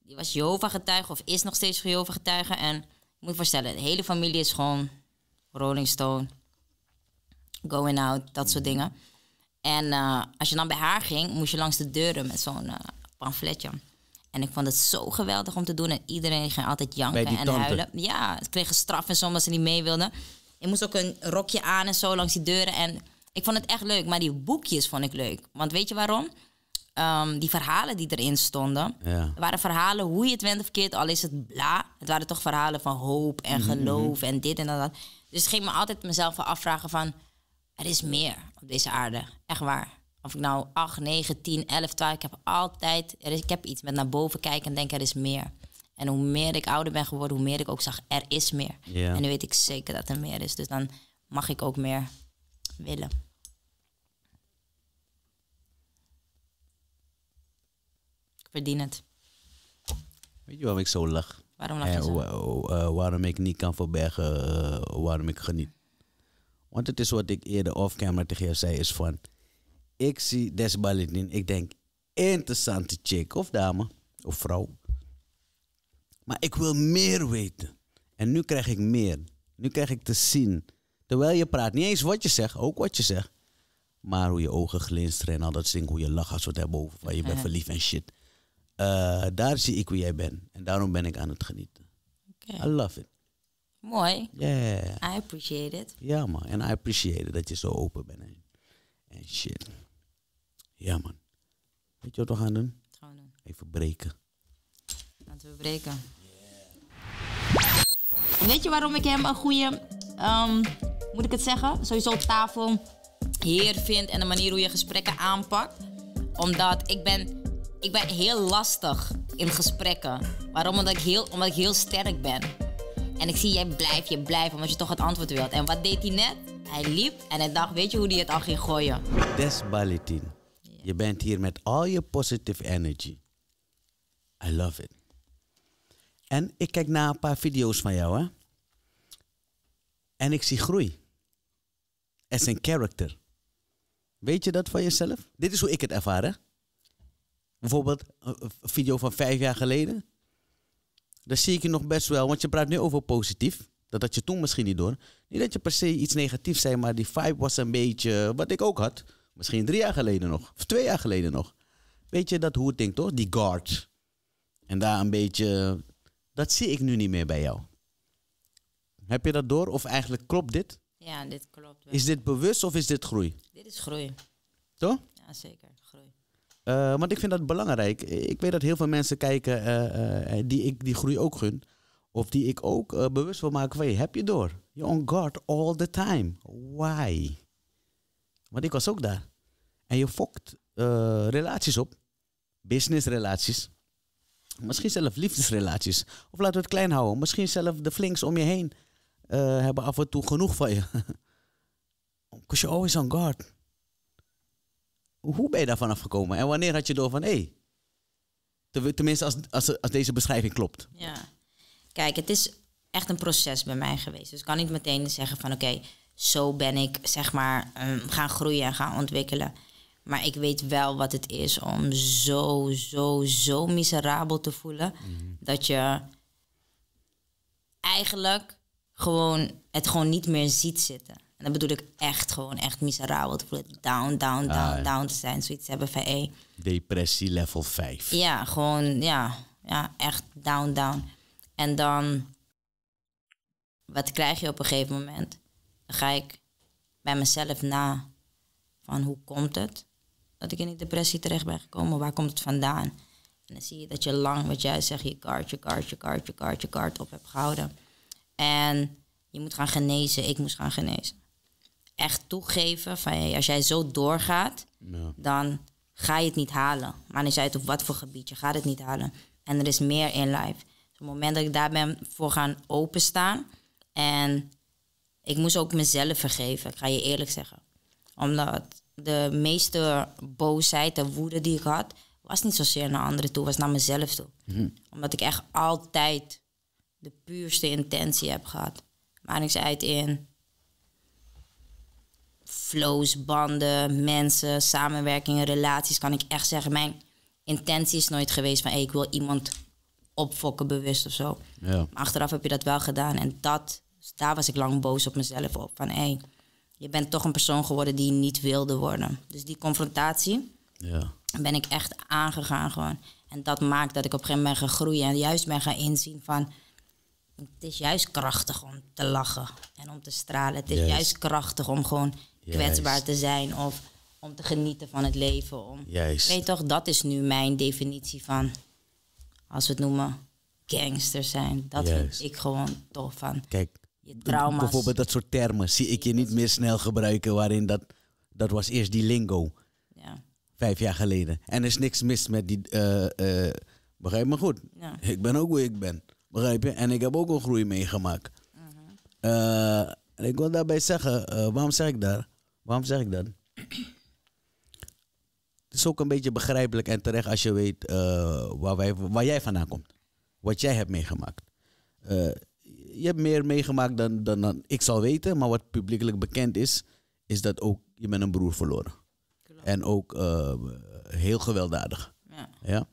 A: die was Jehovah getuige of is nog steeds Jehovah getuige. En ik moet je voorstellen, de hele familie is gewoon Rolling Stone, Going Out, dat soort dingen. En eh, als je dan bij haar ging, moest je langs de deuren met zo'n eh, pamfletje. En ik vond het zo geweldig om te doen. En iedereen ging altijd janken en huilen. Ja, ze kregen straf en soms omdat ze niet mee wilden. Je moest ook een rokje aan en zo langs die deuren. En ik vond het echt leuk. Maar die boekjes vond ik leuk. Want weet je waarom? Ehm, die verhalen die erin stonden. Ja. waren verhalen, hoe je het went of keert, al is het bla. Het waren toch verhalen van hoop en mm-hmm, mm-hmm. geloof en dit en dat. Dus het ging me altijd mezelf afvragen van... Er is meer op deze aarde. Echt waar. Of ik nou 8, 9, 10, 11, 12. Ik heb altijd. Er is, ik heb iets met naar boven kijken en denk er is meer. En hoe meer ik ouder ben geworden, hoe meer ik ook zag er is meer. En nu weet ik zeker dat er meer is. Dus dan mag ik ook meer willen. Ik verdien het.
B: Weet je waarom ik zo lach? Waarom lach eh, je zo? Eh, waarom ik niet kan verbergen eh, waarom ik geniet. Want het is wat ik eerder off-camera tegen jou zei, is van... Ik zie desballetin. Ik denk, interessante chick of dame of vrouw. Maar ik wil meer weten. En nu krijg ik meer. Nu krijg ik te zien. Terwijl je praat, niet eens wat je zegt, ook wat je zegt. Maar hoe je ogen glinsteren en al dat zing, hoe je lacht als we boven waar je bent verliefd en shit. Uh, daar zie ik wie jij bent. En daarom ben ik aan het genieten. Okay. I love it.
A: Mooi. Yeah. I appreciate it.
B: Ja man, en I appreciate it dat je zo open bent. En shit. Ja, man. Weet je wat we gaan doen? doen? Even breken.
A: Laten we breken. Weet je waarom ik hem een goede, ehm, moet ik het zeggen? Sowieso op tafel heer vind en de manier hoe je gesprekken aanpakt. Omdat ik ben, ik ben heel lastig in gesprekken. Waarom? Omdat ik heel, omdat ik heel sterk ben. En ik zie, jij blijft, je blijven, omdat je toch het antwoord wilt. En wat deed hij net? Hij liep en hij dacht, weet je hoe die het al ging gooien?
B: Des balletin. Je bent hier met al je positive energy. I love it. En ik kijk naar een paar video's van jou, hè. En ik zie groei. As een character. Weet je dat van jezelf? Dit is hoe ik het ervaar, hè. Bijvoorbeeld een video van vijf jaar geleden. Daar zie ik je nog best wel, want je praat nu over positief. Dat had je toen misschien niet door. Niet dat je per se iets negatiefs zei, maar die vibe was een beetje wat ik ook had. Misschien drie jaar geleden nog. Of twee jaar geleden nog. Weet je dat hoe het denkt, toch? Die guard, En daar een beetje... Dat zie ik nu niet meer bij jou. Heb je dat door? Of eigenlijk klopt dit? Ja, dit klopt wel. Is dit bewust of is dit groei?
A: Dit is groei. Toch? Ja, zeker. Groei.
B: Eh, want ik vind dat belangrijk. Ik weet dat heel veel mensen kijken eh, eh, die ik die groei ook gun. Of die ik ook bewust wil maken Heb je door? You're on guard all the time. Why? Want ik was ook daar. En je fokt eh, relaties op. Businessrelaties. Misschien zelf liefdesrelaties. Of laten we het klein houden. Misschien zelf de flinks om je heen eh, hebben af en toe genoeg van je. Because you're always on guard. Hoe ben je daar vanaf gekomen? En wanneer had je door van, hé, hey, Tenminste, als, als, als, deze beschrijving klopt.
A: Ja. Kijk, het is echt een proces bij mij geweest. Dus ik kan niet meteen zeggen van oké, zo ben ik, zeg maar, ehm, gaan groeien en gaan ontwikkelen. Maar ik weet wel wat het is om zo, zo, zo miserabel te voelen. Mhm. Dat je eigenlijk gewoon het gewoon niet meer ziet zitten. En dan bedoel ik echt gewoon echt miserabel te voelen. Down, down, ah, down, down te zijn. Zoiets hebben van één:
B: Depressie level 5. Ja,
A: gewoon ja. Ja, echt down, down. En dan, wat krijg je op een gegeven moment? Dan ga ik bij mezelf na van hoe komt het? dat ik in die depressie terecht ben gekomen. Waar komt het vandaan? En dan zie je dat je lang, wat jij zegt, je kaart, je kaart, je kaart, je kaart, je op hebt gehouden. En je moet gaan genezen. Ik moest gaan genezen. Echt toegeven van als jij zo doorgaat, dan ga je het niet halen. Maar is uit op wat voor gebied, je gaat het niet halen. En er is meer in life. Dus op het moment dat ik daar ben voor gaan openstaan. En ik moest ook mezelf vergeven, ik ga je eerlijk zeggen. Omdat de meeste boosheid en woede die ik had, was niet zozeer naar anderen toe, was naar mezelf toe. Mhm. Omdat ik echt altijd de puurste intentie heb gehad. Maar ik uit in flows, banden, mensen, samenwerkingen, relaties, kan ik echt zeggen, mijn intentie is nooit geweest van ik wil iemand opfokken bewust of zo. Ja. Maar achteraf heb je dat wel gedaan en dat, daar was ik lang boos op mezelf op. Van hé, je bent toch een persoon geworden die niet wilde worden. Dus die confrontatie ja. ben ik echt aangegaan gewoon. En dat maakt dat ik op een gegeven moment ga groeien en juist ben gaan inzien van... Het is juist krachtig om te lachen en om te stralen. Het is juist, krachtig om gewoon kwetsbaar te zijn of om te genieten van het leven. Om, Weet toch, dat is nu mijn definitie van, als we het noemen, gangster zijn. Dat vind ik gewoon tof van. Kijk, trauma's. Bijvoorbeeld
B: dat soort termen zie ik je niet meer snel gebruiken waarin dat, dat was eerst die lingo. Ja. Vijf jaar geleden. En er is niks mis met die, eh, eh, begrijp me goed. Ja. Ik ben ook hoe ik ben, begrijp je? En ik heb ook een groei meegemaakt. Uh mhm. eh, en ik wil daarbij zeggen, waarom zeg ik dat? Waarom zeg ik dat? Het is ook een beetje begrijpelijk en terecht als je weet waar, wij, waar jij vandaan komt. Wat jij hebt meegemaakt je hebt meer meegemaakt dan, dan, dan ik zal weten. Maar wat publiekelijk bekend is, is dat ook je bent een broer verloren. En ook ehm, heel gewelddadig. Ja. ja.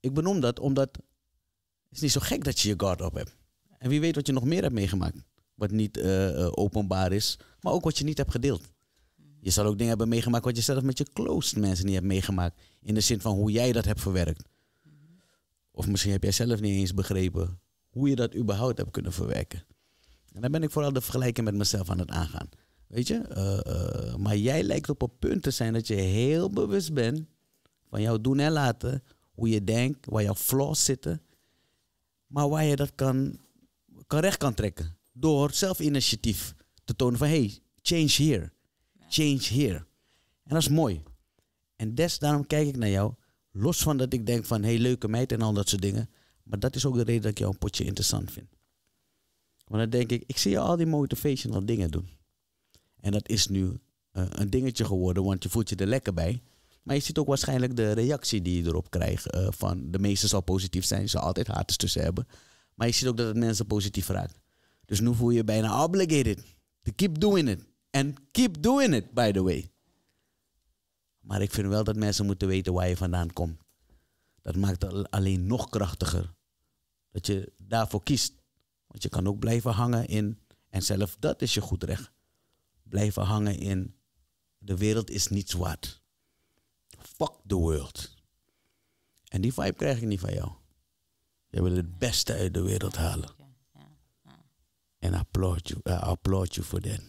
B: Ik benoem dat omdat het is niet zo gek dat je je guard op hebt. En wie weet wat je nog meer hebt meegemaakt. Wat niet eh, eh, openbaar is, maar ook wat je niet hebt gedeeld. Je zal ook dingen hebben meegemaakt wat je zelf met je close mensen niet hebt meegemaakt. In de zin van hoe jij dat hebt verwerkt. Of misschien heb jij zelf niet eens begrepen hoe je dat überhaupt hebt kunnen verwerken. En dan ben ik vooral de vergelijking met mezelf aan het aangaan. Weet je, eh, eh, maar jij lijkt op een punt te zijn dat je heel bewust bent van jouw doen en laten, hoe je denkt, waar jouw flaws zitten, maar waar je dat kan, kan recht kan trekken door zelfinitiatief te tonen van hey, change here, change here. En dat is mooi. En des daarom kijk ik naar jou, los van dat ik denk van hey, leuke meid en al dat soort dingen. Maar dat is ook de reden dat ik jou een potje interessant vind. Want dan denk ik, ik zie je al die motivational dingen doen. En dat is nu eh, een dingetje geworden, want je voelt je er lekker bij. Maar je ziet ook waarschijnlijk de reactie die je erop krijgt. Eh, van de meeste zal positief zijn, ze altijd haters tussen hebben. Maar je ziet ook dat het mensen positief raakt. Dus nu voel je je bijna obligated to keep doing it. And keep doing it, by the way. Maar ik vind wel dat mensen moeten weten waar je vandaan komt. Dat maakt het alleen nog krachtiger. Dat je daarvoor kiest. Want je kan ook blijven hangen in, en zelf dat is je goed recht. Blijven hangen in, de wereld is niets zwart. Fuck the world. En die vibe krijg ik niet van jou. Je wil het beste uit de wereld halen. En I applaud you, eh, applaud for that.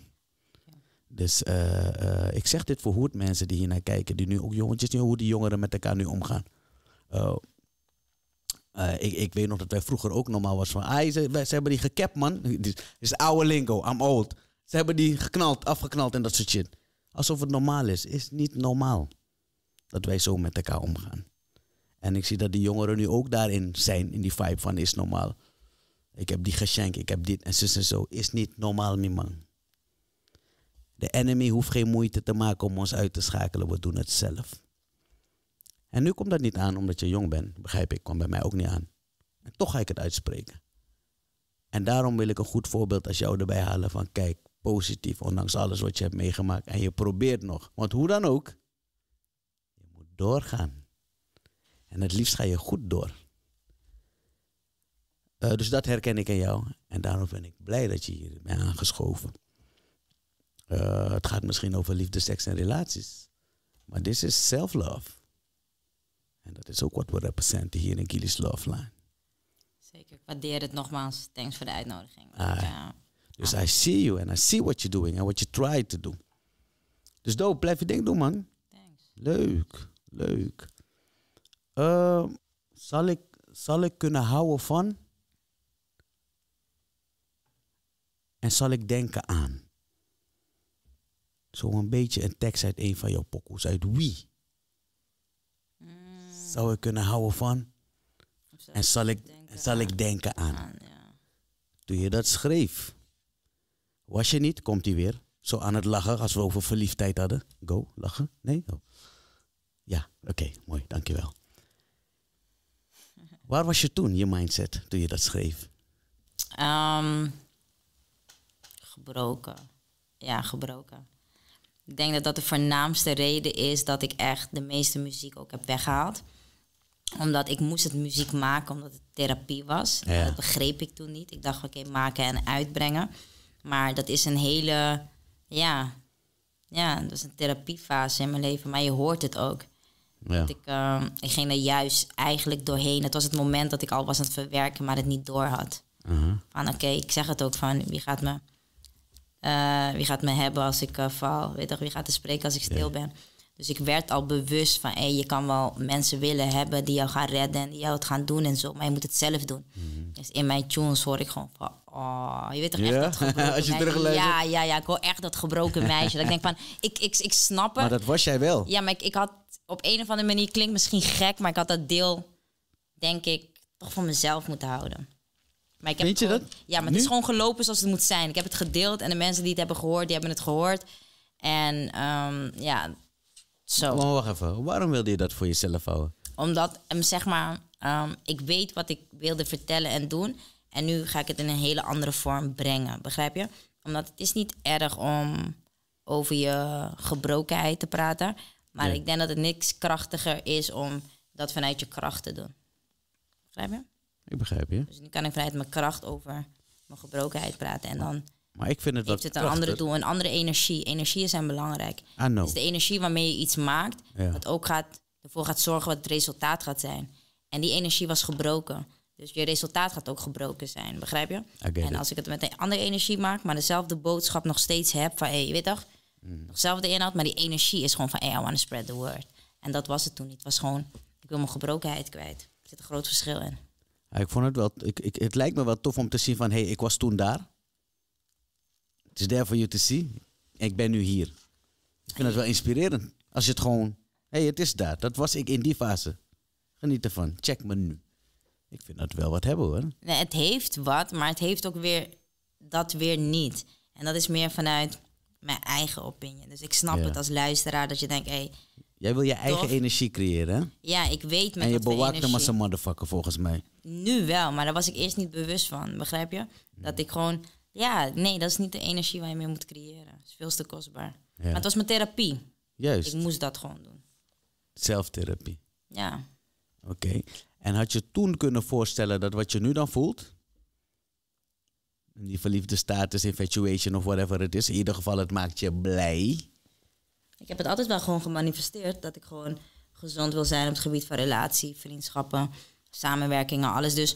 B: Dus eh, eh, ik zeg dit voor hoe mensen die hier naar kijken, die nu ook jongetjes, hoe die jongeren met elkaar nu omgaan. Oh. Eh, ik, ik, weet nog dat wij vroeger ook normaal was van... Ah, ze, hebben die gekapt, man. Dit is oude lingo. I'm old. Ze hebben die geknald, afgeknald en dat soort shit. Alsof het normaal is. Is niet normaal dat wij zo met elkaar omgaan. En ik zie dat de jongeren nu ook daarin zijn, in die vibe van is normaal. Ik heb die geschenk, ik heb dit en zus en zo. Is niet normaal, mijn man. De enemy hoeft geen moeite te maken om ons uit te schakelen. We doen het zelf. En nu komt dat niet aan omdat je jong bent, begrijp ik. Komt bij mij ook niet aan. En toch ga ik het uitspreken. En daarom wil ik een goed voorbeeld als jou erbij halen van kijk, positief, ondanks alles wat je hebt meegemaakt. En je probeert nog. Want hoe dan ook, je moet doorgaan. En het liefst ga je goed door. Eh, dus dat herken ik in jou. En daarom ben ik blij dat je hier bent aangeschoven. Eh, het gaat misschien over liefde, seks en relaties. Maar dit is self-love. En dat is ook wat we representen hier in Gillies Love Line.
A: Zeker, ik waardeer het nogmaals. Thanks voor de uitnodiging.
B: Ah, eh, dus ah. I see you and I see what you're doing and what you try to do. Dus dope, blijf je ding doen, man. Thanks. Leuk, leuk. Ehm, zal, ik, zal ik kunnen houden van? En zal ik denken aan? Zo een beetje een tekst uit een van jouw pokoes. Uit wie? zou ik kunnen houden van? En zal ik, denken zal ik denken aan? aan Toen je dat schreef, was je niet, komt hij weer. Zo aan het lachen, als we over verliefdheid hadden. Go, lachen. Nee? Oh. Ja, oké, mooi, dankjewel. Waar was je toen, je mindset, toen je dat schreef?
A: Ehm, gebroken. Ja, gebroken. Ik denk dat dat de voornaamste reden is dat ik echt de meeste muziek ook heb weggehaald omdat ik moest het muziek maken, omdat het therapie was. Dat begreep ik toen niet. Ik dacht, oké, maken en uitbrengen. Maar dat is een hele, ja, ja, dat is een therapiefase in mijn leven. Maar je hoort het ook. Ja. Dat ik, ehm, ik ging er juist eigenlijk doorheen. Het was het moment dat ik al was aan het verwerken, maar het niet door had. Mhm. Van oké, ik zeg het ook van wie gaat me, eh, wie gaat me hebben als ik eh, val? Weet wie gaat er spreken als ik stil ben? Dus ik werd al bewust van, hey, je kan wel mensen willen hebben die jou gaan redden en die jou het gaan doen en zo, maar je moet het zelf doen. Mhm. Dus in mijn tunes hoor ik gewoon van, oh, je weet toch echt dat gebroken Als je meisje. Ja, ja, ja, ik hoor echt dat gebroken meisje. dat ik denk van, ik, ik, ik snap het. Maar dat was
B: jij wel. Ja, maar
A: ik, ik had op een of andere manier, klinkt misschien gek, maar ik had dat deel, denk ik, toch voor mezelf moeten houden. Maar ik heb je dat? Ja, maar het is gewoon gelopen zoals het moet zijn. Ik heb het gedeeld en de mensen die het hebben gehoord, die hebben het gehoord. En ehm, ja, zo. wacht
B: even, waarom wilde je dat voor jezelf houden?
A: Omdat, ehm, zeg maar, ehm, ik weet wat ik wilde vertellen en doen. En nu ga ik het in een hele andere vorm brengen, begrijp je? Omdat het is niet erg om over je gebrokenheid te praten. Maar ik denk dat het niks krachtiger is om dat vanuit je kracht te doen. Begrijp je? Ik begrijp je. Dus nu kan ik vanuit mijn kracht over mijn gebrokenheid praten. En dan
B: maar ik vind het Heeft het een andere doel,
A: een andere energie. Energieën zijn belangrijk. Ah, is de energie waarmee je iets maakt, wat ook gaat, ervoor gaat zorgen wat het resultaat gaat zijn. En die energie was gebroken. Dus je resultaat gaat ook gebroken zijn, begrijp je? En als ik het met een andere energie maak, maar dezelfde boodschap nog steeds heb van, hé, hey, je weet toch, mm. nog dezelfde inhoud, maar die energie is gewoon van, hey, I want to spread the word. En dat was het toen niet. Het was gewoon, ik wil mijn gebrokenheid kwijt. Er zit een groot verschil in.
B: ik vond het wel, ik, ik, het lijkt me wel tof om te zien van, hé, hey, ik was toen daar is there for you to see. Ik ben nu hier. Ik vind dat wel inspirerend. Als je het gewoon, hé, hey, het is daar. Dat was ik in die fase. Geniet ervan. Check me nu. Ik vind dat wel wat hebben hoor. Nee,
A: het heeft wat, maar het heeft ook weer dat weer niet. En dat is meer vanuit mijn eigen opinie. Dus ik snap het als luisteraar dat je denkt, hé. Hey,
B: Jij wil je eigen energie creëren,
A: Ja, ik weet met En je bewaakt hem als een
B: motherfucker, volgens mij.
A: Nu wel, maar daar was ik eerst niet bewust van, begrijp je? Dat ik gewoon ja, nee, dat is niet de energie waar je mee moet creëren. Het is veel te kostbaar. Maar het was mijn therapie. Juist. Ik moest dat gewoon doen.
B: Zelftherapie. Ja. Oké. En had je toen kunnen voorstellen dat wat je nu dan voelt, die verliefde status, infatuation of whatever het is, in ieder geval het maakt je blij.
A: Ik heb het altijd wel gewoon gemanifesteerd dat ik gewoon gezond wil zijn op het gebied van relatie, vriendschappen, samenwerkingen, alles. Dus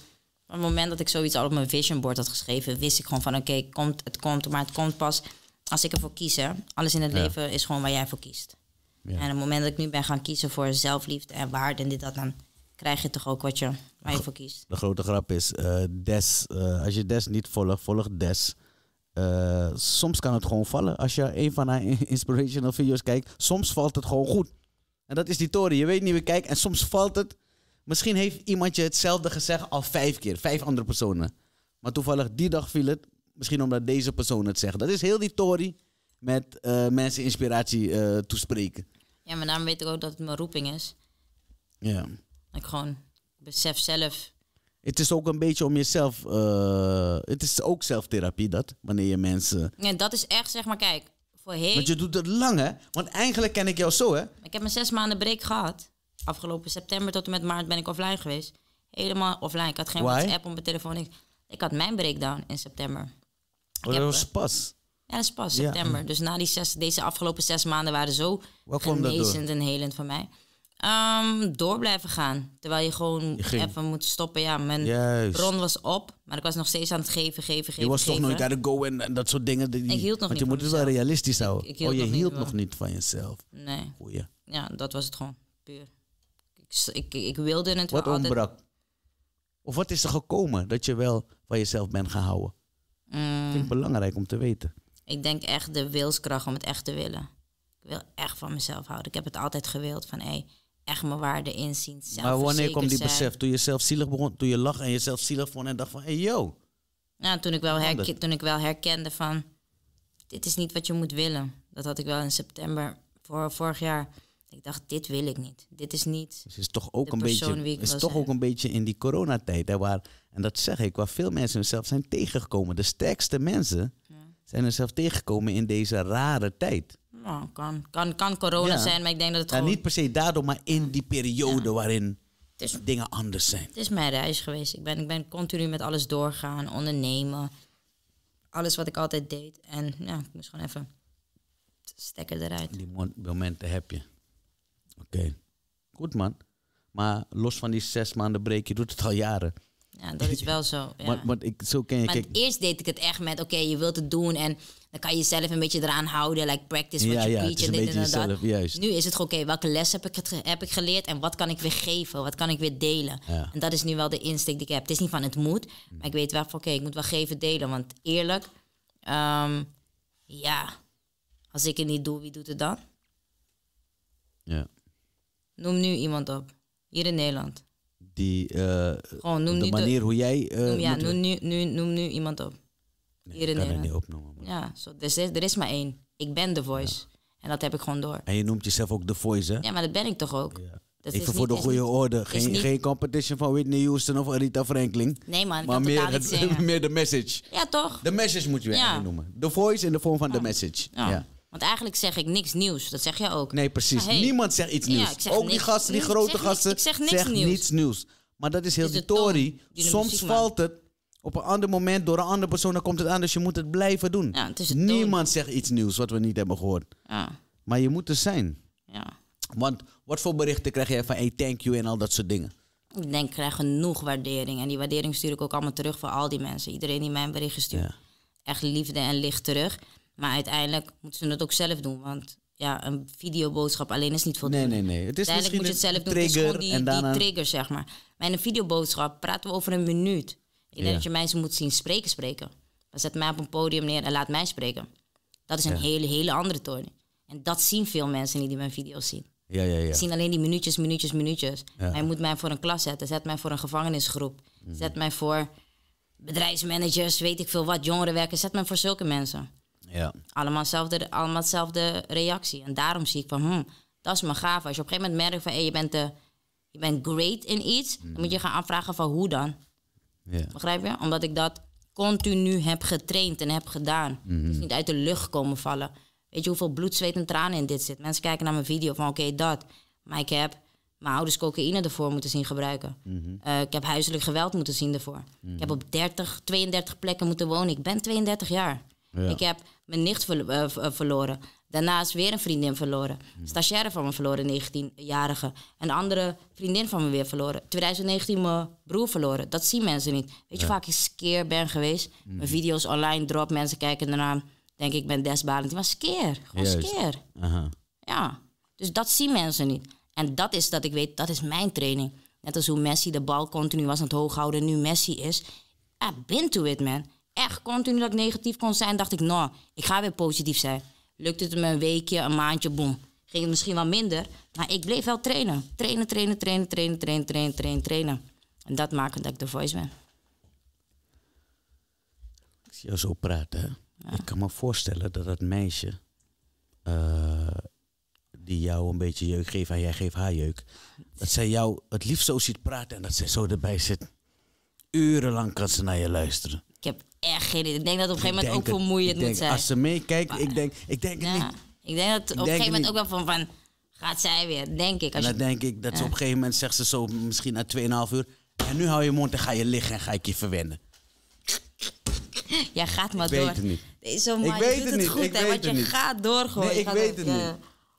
A: op het moment dat ik zoiets al op mijn vision board had geschreven, wist ik gewoon van oké, komt, het komt, maar het komt pas als ik ervoor kies. Alles in het leven is gewoon waar jij voor kiest. Ja. En op het moment dat ik nu ben gaan kiezen voor zelfliefde en waarde en dit dat, dan krijg je toch ook wat je, waar je voor kiest.
B: De grote grap is, eh, Des, eh, als je Des niet volgt, volg Des. Eh, soms kan het gewoon vallen. Als je een van haar inspirational video's kijkt, soms valt het gewoon goed. En dat is die toren. Je weet niet wie kijkt. en soms valt het. Misschien heeft iemand je hetzelfde gezegd al vijf keer, vijf andere personen. Maar toevallig die dag viel het, misschien omdat deze persoon het zegt. Dat is heel die tory met eh, mensen inspiratie uh, toespreken.
A: Ja, maar daarom weet ik ook dat het mijn roeping is. Ja. Ik gewoon besef zelf.
B: Het is ook een beetje om jezelf. Eh, het is ook zelftherapie dat, wanneer je mensen.
A: Nee, ja, dat is echt zeg maar, kijk, voorheen. Want je
B: doet het lang hè? Want eigenlijk ken ik jou zo hè? Ik
A: heb mijn zes maanden break gehad afgelopen september tot en met maart ben ik offline geweest. Helemaal offline. Ik had geen app WhatsApp op mijn telefoon. Ik, had mijn breakdown in september. Oh, dat was eh, pas? Ja, dat is pas ja. september. Dus na die zes, deze afgelopen zes maanden waren zo lezend genezend en helend van mij. Ehm, door blijven gaan. Terwijl je gewoon even moet stoppen. Ja, mijn Juist. was op. Maar ik was nog steeds aan het geven, geven, geven. Je was toch nooit aan de
B: go en, dat soort dingen. Die, ik hield nog want niet je moet dus wel realistisch houden. Ik, oh, je hield nog niet van jezelf.
A: Nee. Ja, dat was het gewoon. Puur ik, ik wilde het wat wel Wat ontbrak?
B: Of wat is er gekomen dat je wel van jezelf bent gehouden? Mm. vind ik belangrijk om te weten.
A: Ik denk echt de wilskracht om het echt te willen. Ik wil echt van mezelf houden. Ik heb het altijd gewild van hé, hey, echt mijn waarde inzien. Maar wanneer kwam die besef?
B: Toen je zelf zielig begon, toen je lag en jezelf zielig vond en dacht van hé hey, yo.
A: Nou, toen ik, wel toen ik wel herkende van dit is niet wat je moet willen. Dat had ik wel in september voor vorig jaar ik dacht, dit wil ik niet. Dit is niet. het dus is toch ook, een beetje, is toch ook
B: een beetje in die coronatijd. Hè, waar, en dat zeg ik, waar veel mensen zelf zijn tegengekomen. De sterkste mensen zijn er zelf tegengekomen in deze rare tijd.
A: Nou, kan, kan, kan corona zijn, maar ik denk dat het. Ja, gewoon... Niet
B: per se daardoor, maar in die periode waarin dingen anders zijn. Het
A: is mijn reis geweest. Ik ben, ik ben continu met alles doorgaan, ondernemen. Alles wat ik altijd deed. En ja, ik moest gewoon even stekker eruit.
B: Die momenten heb je. Oké, goed man. Maar los van die zes maanden breek, je doet het al jaren. Ja, dat is
A: wel zo. Ja. Maar,
B: maar, ik, zo ken je, maar
A: eerst deed ik het echt met, oké, je wilt het doen en dan kan je jezelf een beetje eraan houden. Like practice what ja, you ja, preach. en dit en dat. Jezelf, Nu is het gewoon, oké, welke les heb ik, het, heb ik geleerd en wat kan ik weer geven? Wat kan ik weer delen? En dat is nu wel de insteek die ik heb. Het is niet van het moet, maar ik weet wel van, oké, ik moet wel geven, delen. Want eerlijk, ehm, ja, als ik het niet doe, wie doet het dan? Ja. Noem nu iemand op. Hier in Nederland.
B: Die, eh, Gewoon, noem de nu manier de, hoe jij... Eh, ja, noem
A: nu, nu, noem nu iemand op.
B: hier in kan Nederland. niet opnoemen.
A: Maar. Ja, so, dus er, er is maar één. Ik ben de voice. En dat heb ik gewoon door.
B: En je noemt jezelf ook de voice, hè? Ja,
A: maar dat ben ik toch ook. Ja.
B: Dat Even voor de goede orde. Geen, geen competition van Whitney Houston of Rita Franklin. Nee, man. Maar meer, het, meer de message. Ja, toch? De message moet je ja. noemen. De voice in de vorm van de message. ja.
A: Want eigenlijk zeg ik niks nieuws. Dat zeg jij ook.
B: Nee, precies. Niemand zegt iets nieuws. ook die gasten, die grote gasten, zeggen zeg niks nieuws. niets nieuws. Maar dat is heel die Soms valt het op een ander moment door een andere persoon, dan komt het aan. Dus je moet het blijven doen. Niemand zegt iets nieuws wat we niet hebben gehoord. Ja. Maar je moet er zijn. Ja. Want wat voor berichten krijg jij van hey, thank you en al dat soort dingen?
A: Ik denk, ik krijg genoeg waardering. En die waardering stuur ik ook allemaal terug voor al die mensen. Iedereen die mijn een berichtje stuurt. Echt liefde en licht terug. Maar uiteindelijk moeten ze het ook zelf doen. Want ja, een videoboodschap alleen is niet voldoende. Nee, nee, nee. Het is uiteindelijk moet je het zelf doen. Trigger, het is gewoon die, trigger, zeg maar. Maar in een videoboodschap praten we over een minuut. Ik denk dat je mensen moet zien spreken, spreken. Dan zet mij op een podium neer en laat mij spreken. Dat is een hele, hele andere toon. En dat zien veel mensen niet die mijn video's zien.
B: Ja, ja, ja. zien
A: alleen die minuutjes, minuutjes, minuutjes. Hij moet mij voor een klas zetten. Zet mij voor een gevangenisgroep. Mhm. Zet mij voor bedrijfsmanagers, weet ik veel wat, jongerenwerkers. Zet mij voor zulke mensen. Ja. Allemaal, dezelfde, allemaal hetzelfde reactie. En daarom zie ik van, hm, dat is me gaaf. Als je op een gegeven moment merkt van, hey, je, bent de, eh, je bent great in iets, dan moet je gaan aanvragen van hoe dan. Begrijp je? Omdat ik dat continu heb getraind en heb gedaan. Het is mhm. niet uit de lucht komen vallen. Weet je hoeveel bloed, zweet en tranen in dit zit? Mensen kijken naar mijn video van oké, dat. Maar ik heb mijn ouders cocaïne ervoor moeten zien gebruiken. Mhm. Eh, ik heb huiselijk geweld moeten zien ervoor. Ik mhm. heb op 30, 32 plekken moeten wonen. Ik ben 32 jaar. Ik heb mijn nicht ver, uh, eh, eh, verloren. Daarnaast weer een vriendin verloren. Hmm. Stagiaire van me verloren, 19-jarige. Een andere vriendin van me weer verloren. 2019 mijn broer verloren. Dat zien mensen niet. Weet je vaak ik skeer ben geweest? Hmm. Mijn video's online drop, mensen kijken daarna. Denk ik ben desbalend. Maar skeer.
B: Gewoon skeer.
A: Ja. Dus dat zien mensen niet. En dat is dat ik weet, dat is mijn training. Net als hoe Messi de bal continu was aan het hoog houden, nu Messi is. I've been to it, man echt continu dat ik negatief kon zijn, dacht ik, nou, ik ga weer positief zijn. Lukt het me een weekje, een maandje, boem. Ging het misschien wel minder, maar ik bleef wel trainen. Trainen, trainen, trainen, trainen, trainen, trainen, trainen, trainen. En dat maakt dat ik de voice ben.
B: Ik zie jou zo praten. Ik kan me voorstellen dat dat meisje eh, die jou een beetje jeuk geeft en jij geeft haar jeuk, dat zij jou het liefst zo ziet praten en dat zij zo erbij zit. Urenlang kan ze naar je luisteren.
A: Ik heb echt geen idee. Ik denk dat op een gegeven moment ook vermoeiend moet zijn. Als ze
B: meekijkt, ik denk, ik denk ja, niet.
A: Ik denk dat op een gegeven moment ook wel van, van gaat zij weer, denk ik. Als en dan denk
B: ik dat ze op een gegeven moment zegt ze zo misschien na 2,5 uur. En nu hou je mond en ga je liggen en ga ik je verwennen. Jij ja, gaat maar door. Ik weet het niet.
A: ik weet het, niet. Goed, ik weet want het je niet. gaat door gewoon. ik weet het niet.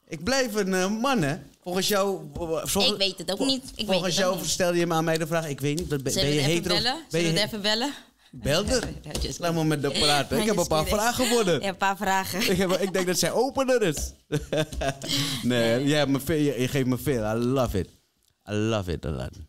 B: Ik blijf een eh, man, hè? Volgens jou. Eh, eh, volgens, ik
A: weet het ook niet. Ik volgens jou
B: stel je me aan mij de vraag. Ik weet niet. Ben, ben je hetero? Ben je, het even bellen? Belder, laat me met de praten. Ik heb een paar vragen worden. Ja,
A: een paar vragen. Ik, heb,
B: ik denk dat zij opener is. nee, je, me veel, je, geeft me veel. I love it. I love it, Aladdin.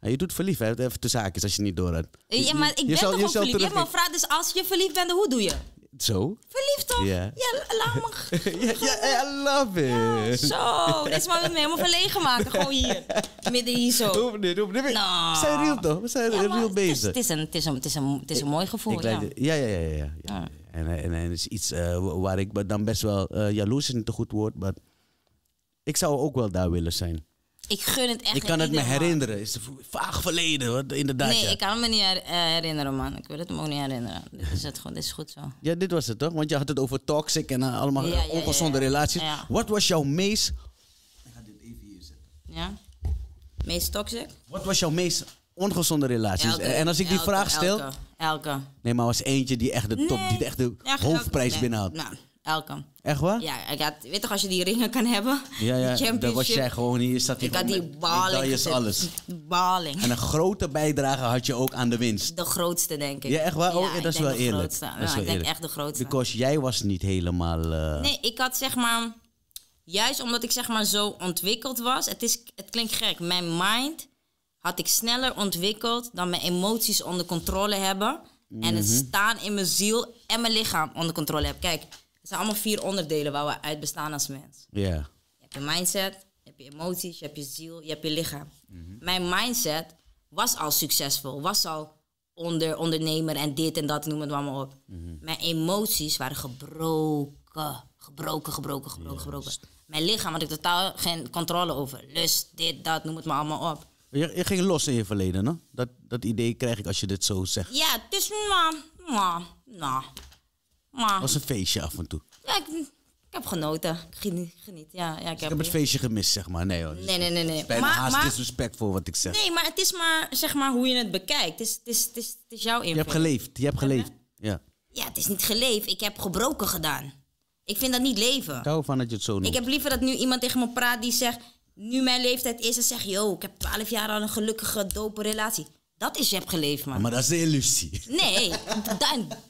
B: En je doet verliefd, hè? even te zaken als je niet door
A: Ja, maar ik ben je toch je verliefd? maar vraag dus als je verliefd bent, hoe doe je?
B: Zo? Verliefd toch? Ja. Ja,
A: ja,
B: I love it. Oh, zo, dit is maar me helemaal verlegen
A: maken. Gewoon hier. Midden hier zo. Doe
B: niet, doe niet. Nou. We zijn real toch? We zijn real bezig. Het is,
A: een, is een, is een, mooi gevoel. Ik ja.
B: ja, ja, ja, ja. ja. En, en, en het is iets eh, waar ik dan best wel eh jaloers is niet een goed woord, maar ik zou ook wel daar willen zijn.
A: Ik gun het echt Ik kan het me herinneren.
B: is vaag verleden, inderdaad. Nee, ik
A: kan me niet herinneren, man. Ik wil het me ook niet herinneren. dit is het gewoon, dit is goed zo.
B: Ja, dit was het toch? Want je had het over toxic en eh, allemaal ongezonde relaties. Wat was jouw meest. Ik ga dit
A: even hier zetten. Ja? Meest toxic?
B: Wat was jouw meest ongezonde relaties? en als ik die vraag stel. Elke, elke. Nee, maar was eentje die echt de top, nee, die echt de hoofdprijs binnen binnenhaalt. Nou. Elke. Echt waar? Ja,
A: ik had, weet toch, als je die ringen kan hebben. Ja, ja, dan was jij
B: gewoon hier. Zat ik had die baling. Dat is alles.
A: Baling. En
B: een grote bijdrage had je ook aan de winst.
A: De grootste, denk ik. Ja, echt waar? Oh, ja, dat is wel eerlijk. Dat is wel ik eerlijk. denk echt de
B: grootste. Because jij was niet helemaal... Eh, nee,
A: ik had zeg maar... Juist omdat ik zeg maar zo ontwikkeld was. Het, is, het klinkt gek. Mijn mind had ik sneller ontwikkeld dan mijn emoties onder controle hebben. En het mhm. staan in mijn ziel en mijn lichaam onder controle hebben. Kijk, het zijn allemaal vier onderdelen waar we uit bestaan als mens. Ja. Je hebt je mindset, je hebt je emoties, je hebt je ziel, je hebt je lichaam. Mhm. Mijn mindset was al succesvol, was al onder ondernemer en dit en dat, noem het allemaal op. Mhm. Mijn emoties waren gebroken, gebroken, gebroken, gebroken, gebroken. Mijn lichaam had ik totaal geen controle over. Lust, dit, dat, noem het maar allemaal op.
B: Je, ging los in je verleden, hè? Dat, dat idee krijg ik als je dit zo zegt.
A: Ja, het is ma, nou, nou. Maar, was een
B: feestje af en toe.
A: Ja, ik, ik heb genoten. Ik geniet. Ja, ja, ik, dus heb, ik het feestje
B: gemist, zeg maar. Nee hoor. nee, nee, nee. nee. Het is bijna maar, haast disrespect voor wat ik zeg. Nee,
A: maar het is maar, zeg maar hoe je het bekijkt. Het is, het is, het is, jouw invloed. Je hebt geleefd.
B: Je hebt geleefd. Ja.
A: Ja, het is niet geleefd. Ik heb gebroken gedaan. Ik vind dat niet leven. Ik
B: hou van dat je het zo noemt. Ik heb
A: liever dat nu iemand tegen me praat die zegt... Nu mijn leeftijd is en zegt... Yo, ik heb 12 jaar al een gelukkige, dope relatie. Dat is je geleefd man. Maar
B: dat is de illusie.
A: Nee,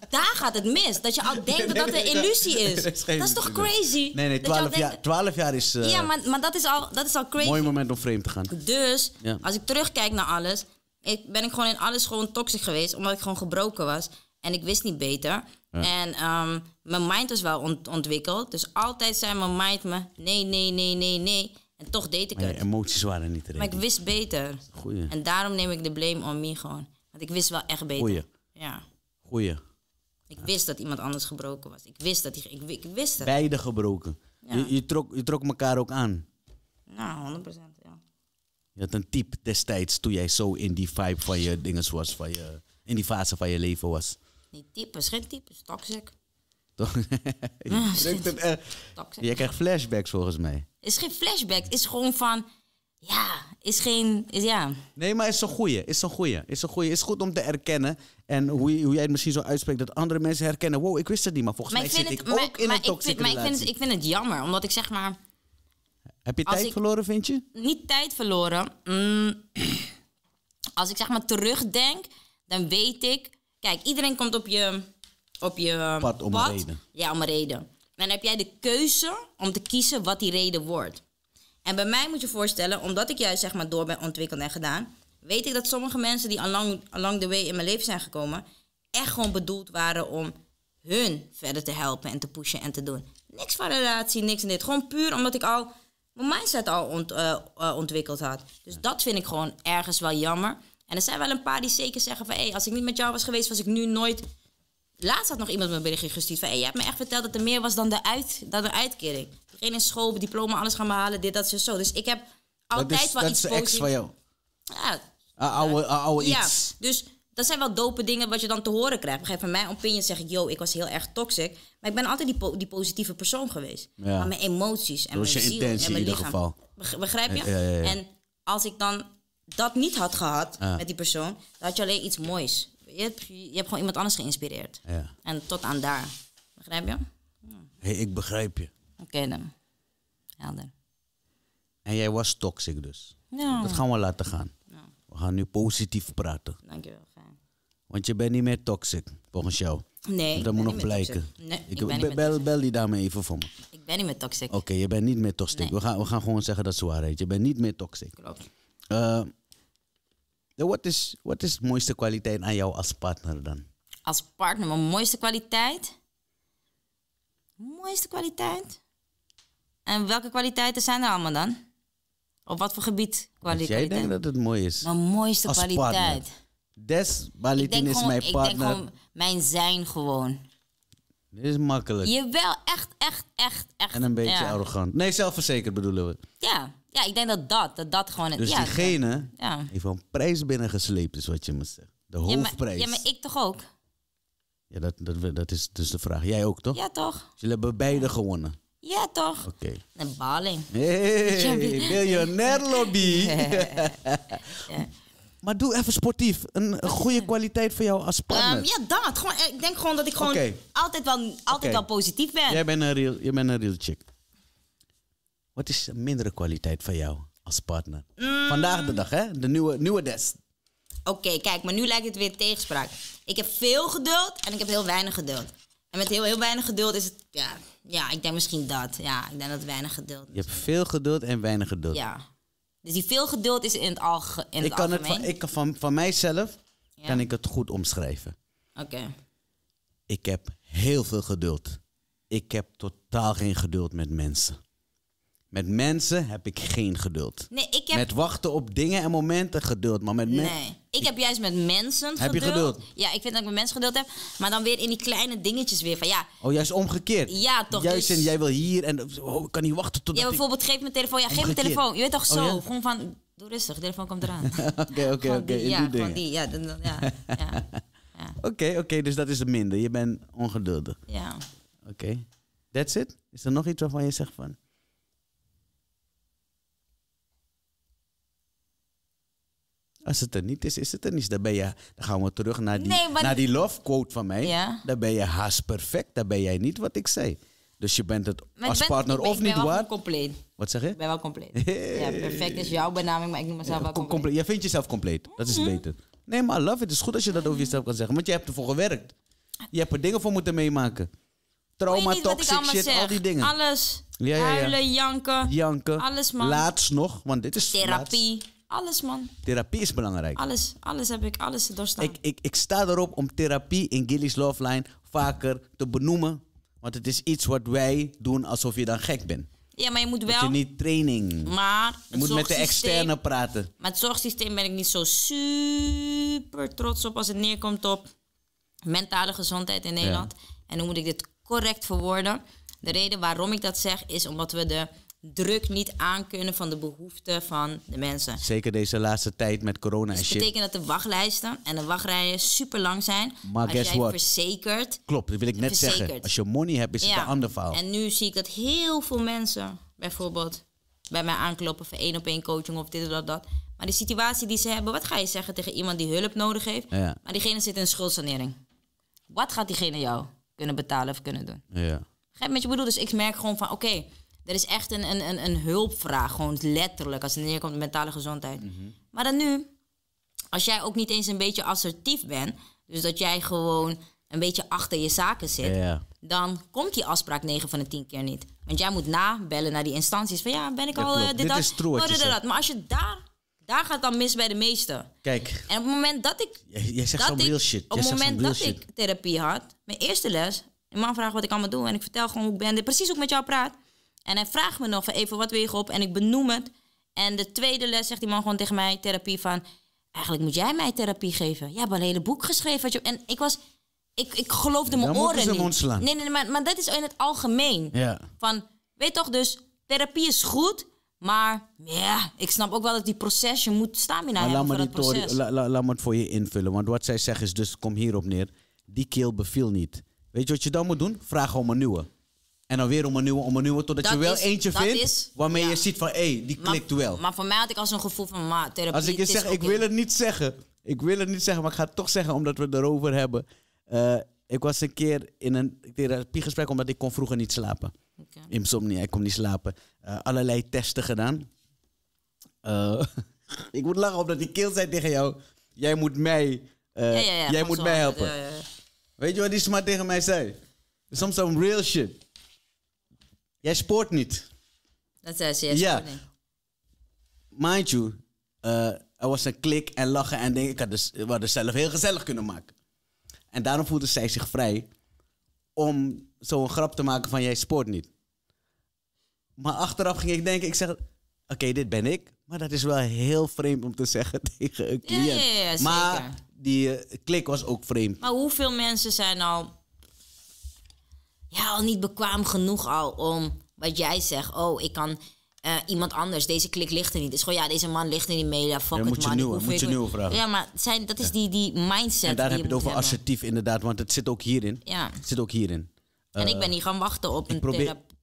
A: daar gaat het mis. Dat je al denkt dat dat een illusie is. dat, is, toch crazy? Nee, nee, 12, jaar,
B: jaar is. Eh, ja, maar,
A: maar dat, is al, dat is al crazy. Mooi
B: moment om vreemd te gaan.
A: Dus, als ik terugkijk naar alles, ik, ben ik gewoon in alles gewoon toxisch geweest, omdat ik gewoon gebroken was. En ik wist niet beter. En ehm, mijn mind was wel ontwikkeld. Dus altijd zei mijn mind me: nee, nee, nee, nee, nee. En toch deed ik maar het.
B: emoties waren niet erin. Maar ik
A: wist beter. Goeie. En daarom neem ik de blame on me gewoon. Want ik wist wel echt beter. Goeie. Ja. Goeie. Ik wist dat iemand anders gebroken was. Ik wist dat die, ik, wist dat. Beide gebroken. Ja. Je,
B: trok, je trok elkaar ook aan.
A: Nou, 100% ja.
B: Je had een type destijds toen jij zo in die vibe van je dinges was, van je, in die fase van je leven was.
A: Niet types, geen types, toxic. Toch?
B: Ah, je, eh, krijgt flashbacks volgens mij.
A: Het is geen flashback, het is gewoon van. Ja, is geen. Is, ja.
B: Nee, maar is zo goeie. Is een goeie. Is zo goeie. Is goed om te erkennen. En hoe, hoe jij het misschien zo uitspreekt dat andere mensen herkennen. Wow, ik wist het niet, maar volgens mij zit het, ik maar, ook in een toxische Maar ik vind, het, ik vind
A: het jammer, omdat ik zeg maar...
B: Heb je tijd verloren, vind je?
A: Niet tijd verloren. Mm, als ik zeg maar terugdenk, dan weet ik... Kijk, iedereen komt op je op je um, pad. Om Een reden. Ja, om een reden. dan heb jij de keuze om te kiezen wat die reden wordt. En bij mij moet je voorstellen, omdat ik juist zeg maar door ben ontwikkeld en gedaan, weet ik dat sommige mensen die al lang de way in mijn leven zijn gekomen, echt gewoon bedoeld waren om hun verder te helpen en te pushen en te doen. Niks van relatie, niks en dit. Gewoon puur omdat ik al mijn mindset al ont, eh, eh, ontwikkeld had. Dus dat vind ik gewoon ergens wel jammer. En er zijn wel een paar die zeker zeggen van... hé, hey, als ik niet met jou was geweest, was ik nu nooit Laatst had nog iemand me een berichtje gestuurd van... je hebt me echt verteld dat er meer was dan de, uit, dan de uitkering. Geen in school, diploma, alles gaan behalen, dit, dat, zo. Dus ik heb altijd is, wel iets positiefs. Dat is ex van jou? Ja.
B: Oude, ah, oude ah, iets.
A: Ja, dus dat zijn wel dope dingen wat je dan te horen krijgt. Begrijp van mijn opinie zeg ik, yo, ik was heel erg toxic. Maar ik ben altijd die, die positieve persoon geweest. Ja. Maar mijn emoties en mijn ziel en mijn in ieder geval. Begrijp je? en als ik dan dat niet had gehad met die persoon, dan had je alleen iets moois je, hebt, je hebt gewoon iemand anders geïnspireerd. Ja. En tot aan daar. Begrijp je? Hé,
B: Hey, ik begrijp je. Oké dan. Helder. En jij was toxic dus. Ja. Dat gaan we laten gaan. We gaan nu positief praten. Dankjewel. Fijn. Want je bent niet meer toxic, volgens jou. Nee. Dat moet nog blijken. ik, bel, bel die dame even voor me.
A: Ik ben niet meer toxic.
B: Oké, je bent niet meer toxic. We, gaan, we gaan gewoon zeggen dat is waarheid. Je bent niet meer toxic. Klopt. Eh, wat, is, wat is de mooiste kwaliteit aan jou als partner dan?
A: Als partner, mijn mooiste kwaliteit? Mooiste kwaliteit? En welke kwaliteiten zijn er allemaal dan? Op wat voor gebied kwaliteit? jij denkt dat
B: het mooi is. Mijn
A: mooiste als kwaliteit.
B: Des Balitin is mijn partner. mijn zijn gewoon. Dit is makkelijk.
A: Jawel, echt, echt, echt, echt. En een beetje arrogant.
B: Nee, zelfverzekerd bedoelen we.
A: Ja. Ja, ik denk dat dat, dat, dat gewoon... Het, dus diegene
B: ja. heeft wel een prijs binnengesleept, is wat je moet zeggen. De hoofdprijs. Ja, maar, ja, maar ik toch ook? Ja, dat, dat, dat is dus de vraag. Jij ook, toch? Ja, toch. Dus jullie hebben beide gewonnen.
A: Ja, toch? Oké. Een baling. Hey, miljonair lobby.
B: Maar doe even sportief. Een, goede kwaliteit voor jou als ehm, partner. Um, ja,
A: dat. Gewoon, eh, ik denk gewoon dat ik gewoon altijd, wel, altijd wel positief ben. Jij bent
B: een real, jij bent een real chick. Wat is de mindere kwaliteit van jou als partner? Mm. Vandaag de dag, hè? De nieuwe, nieuwe des.
A: Oké, kijk, maar nu lijkt het weer tegenspraak. Ik heb veel geduld en ik heb heel weinig geduld. En met heel, heel weinig geduld is het. Ja, ja, ik denk misschien dat. Ja, ik denk dat weinig geduld.
B: Je hebt veel geduld en weinig geduld. Ja.
A: Dus die veel geduld is in het, alge in ik kan algemeen. Het van, ik
B: van, van mijzelf kan ik het goed omschrijven. Oké. Ik heb heel veel geduld. Ik heb totaal geen geduld met mensen. Met mensen heb ik geen geduld.
A: Nee, ik heb... Met
B: wachten op dingen en momenten geduld. Maar met mensen. Nee,
A: ik heb juist met mensen geduld. Heb je geduld? Ja, ik vind dat ik met mensen geduld heb. Maar dan weer in die kleine dingetjes weer van ja...
B: Oh, juist omgekeerd? Ja, toch. Juist dus... en jij wil hier en oh, ik kan niet wachten tot... Ja,
A: bijvoorbeeld ik... geef mijn telefoon. Ja, geef mijn telefoon. Je weet toch oh, zo. Gewoon van, doe rustig, de telefoon komt eraan.
B: Oké, oké, oké. Ja, van die. Ja, dan, ja. ja. Oké, oké, dus dat is het minder. Je bent ongeduldig. Ja. Oké. That's it? Is er nog iets waarvan je zegt van... Als het er niet is, is het er niet. Dan, ben je, dan gaan we terug naar die, naar die love quote van mij. Ja. Dan ben je haast perfect. Dan ben jij niet wat ik zei. Dus je bent het als partner of niet waard. Ik ben wel compleet. Wat zeg je? Ik ben wel compleet. Ja, perfect is
A: jouw benaming, maar ik noem mezelf wel
B: compleet. Je vindt jezelf compleet. Dat is mhm. beter. Nee, maar love it. Het is goed als je dat over jezelf kan zeggen. Want je hebt ervoor gewerkt. Je hebt er dingen voor moeten meemaken. Trauma, toxic shit, al die dingen.
A: Alles. Huilen, janken.
B: Janken. Alles, man. Laatst nog, want dit is Therapie. Alles, man. Therapie is belangrijk.
A: Alles, alles heb ik, alles doorstaan. Ik,
B: ik, ik sta erop om therapie in Gilly's Love Line vaker te benoemen. Want het is iets wat wij doen alsof je dan gek bent.
A: Ja, maar je moet wel. Dat je
B: niet training. Maar. Je moet met de externe praten.
A: Maar het zorgsysteem ben ik niet zo super trots op als het neerkomt op mentale gezondheid in Nederland. En hoe moet ik dit correct verwoorden? De reden waarom ik dat zeg is omdat we de druk niet aan kunnen van de behoeften van de mensen.
B: Zeker deze laatste tijd met corona dus en shit. Dat betekent
A: dat de wachtlijsten en de wachtrijen super lang zijn. Maar als guess jij what? verzekerd...
B: Klopt, dat wil ik net zeggen. Als je money hebt, is het een ander verhaal. En
A: nu zie ik dat heel veel mensen bijvoorbeeld bij mij aankloppen voor één op één coaching of dit of dat, dat. Maar de situatie die ze hebben, wat ga je zeggen tegen iemand die hulp nodig heeft? Maar diegene zit in schuldsanering. Wat gaat diegene jou kunnen betalen of kunnen doen? Ja. Met je bedoel, dus ik merk gewoon van oké, er is echt een, een, een, een hulpvraag, gewoon letterlijk, als het neerkomt op mentale gezondheid. Mhm. Maar dan nu, als jij ook niet eens een beetje assertief bent, dus dat jij gewoon een beetje achter je zaken zit, dan komt die afspraak 9 van de 10 keer niet. Want jij moet nabellen naar die instanties van ja, ben ik al eh, dit, dit, oh, dat, dat. Maar als je daar daar gaat dan mis bij de meesten. Kijk. En op het moment dat ik. Jij, jij zegt dat ik, shit. Op het moment dat ik therapie had, mijn eerste les. mijn man vraagt wat ik allemaal doe en ik vertel gewoon hoe ik ben. Precies hoe ik met jou praat. En hij vraagt me nog even wat wil je op? En ik benoem het. En de tweede les zegt die man gewoon tegen mij, therapie van... Eigenlijk moet jij mij therapie geven. Je hebt een hele boek geschreven. Wat je, en ik was... Ik, ik geloofde mijn oren niet. Nee, nee, maar, maar dat is in het algemeen. Ja. Van, weet toch dus, therapie is goed... Maar ja, ik snap ook wel dat die proces, je moet staan maar hebben laat dat me
B: het voor je invullen. Want wat zij zeggen is dus, kom hierop neer. Die keel beviel niet. Weet je wat je dan moet doen? Vraag om een nieuwe. En dan weer om een nieuwe, om een nieuwe. Totdat je wel eentje vindt waarmee je ziet van... hé, die klikt wel.
A: Maar voor mij had ik al zo'n gevoel van... Ma, therapie, Als ik je zeg, ik wil het
B: niet zeggen. Ik wil het niet zeggen, maar ik ga het toch zeggen omdat we het erover hebben. Eh, ik was een keer in een therapiegesprek omdat ik kon vroeger niet slapen. Okay. Insomnia, ik kon niet slapen. Eh, allerlei testen gedaan. Eh, ik moet lachen omdat die keel zei tegen jou... Jij moet mij, jij moet mij helpen. Weet je wat die smart tegen mij zei? Soms zo'n real shit jij spoort niet.
A: Dat zei ze, jij ja.
B: Mind you, eh, er was een klik en lachen en denk ik had dus, we hadden zelf heel gezellig kunnen maken. En daarom voelde zij zich vrij om zo'n grap te maken van jij spoort niet. Maar achteraf ging ik denken, ik zeg, oké, dit ben ik. Maar dat is wel heel vreemd om te zeggen tegen een cliënt. Ja, ja, maar die eh, klik was ook vreemd. Maar
A: hoeveel mensen zijn al ja, al niet bekwaam genoeg al om wat jij zegt. Oh, ik kan eh, iemand anders, deze klik ligt er niet. Dus gewoon, ja, deze man ligt er niet mee. Ja, fuck ja, moet Je moet je nu vragen. Ja, maar zijn, dat is die, die mindset. En daar heb je het over
B: assertief inderdaad, want het zit ook hierin. Ja. Het zit ook hierin. en ik eh, ben
A: niet gaan wachten op een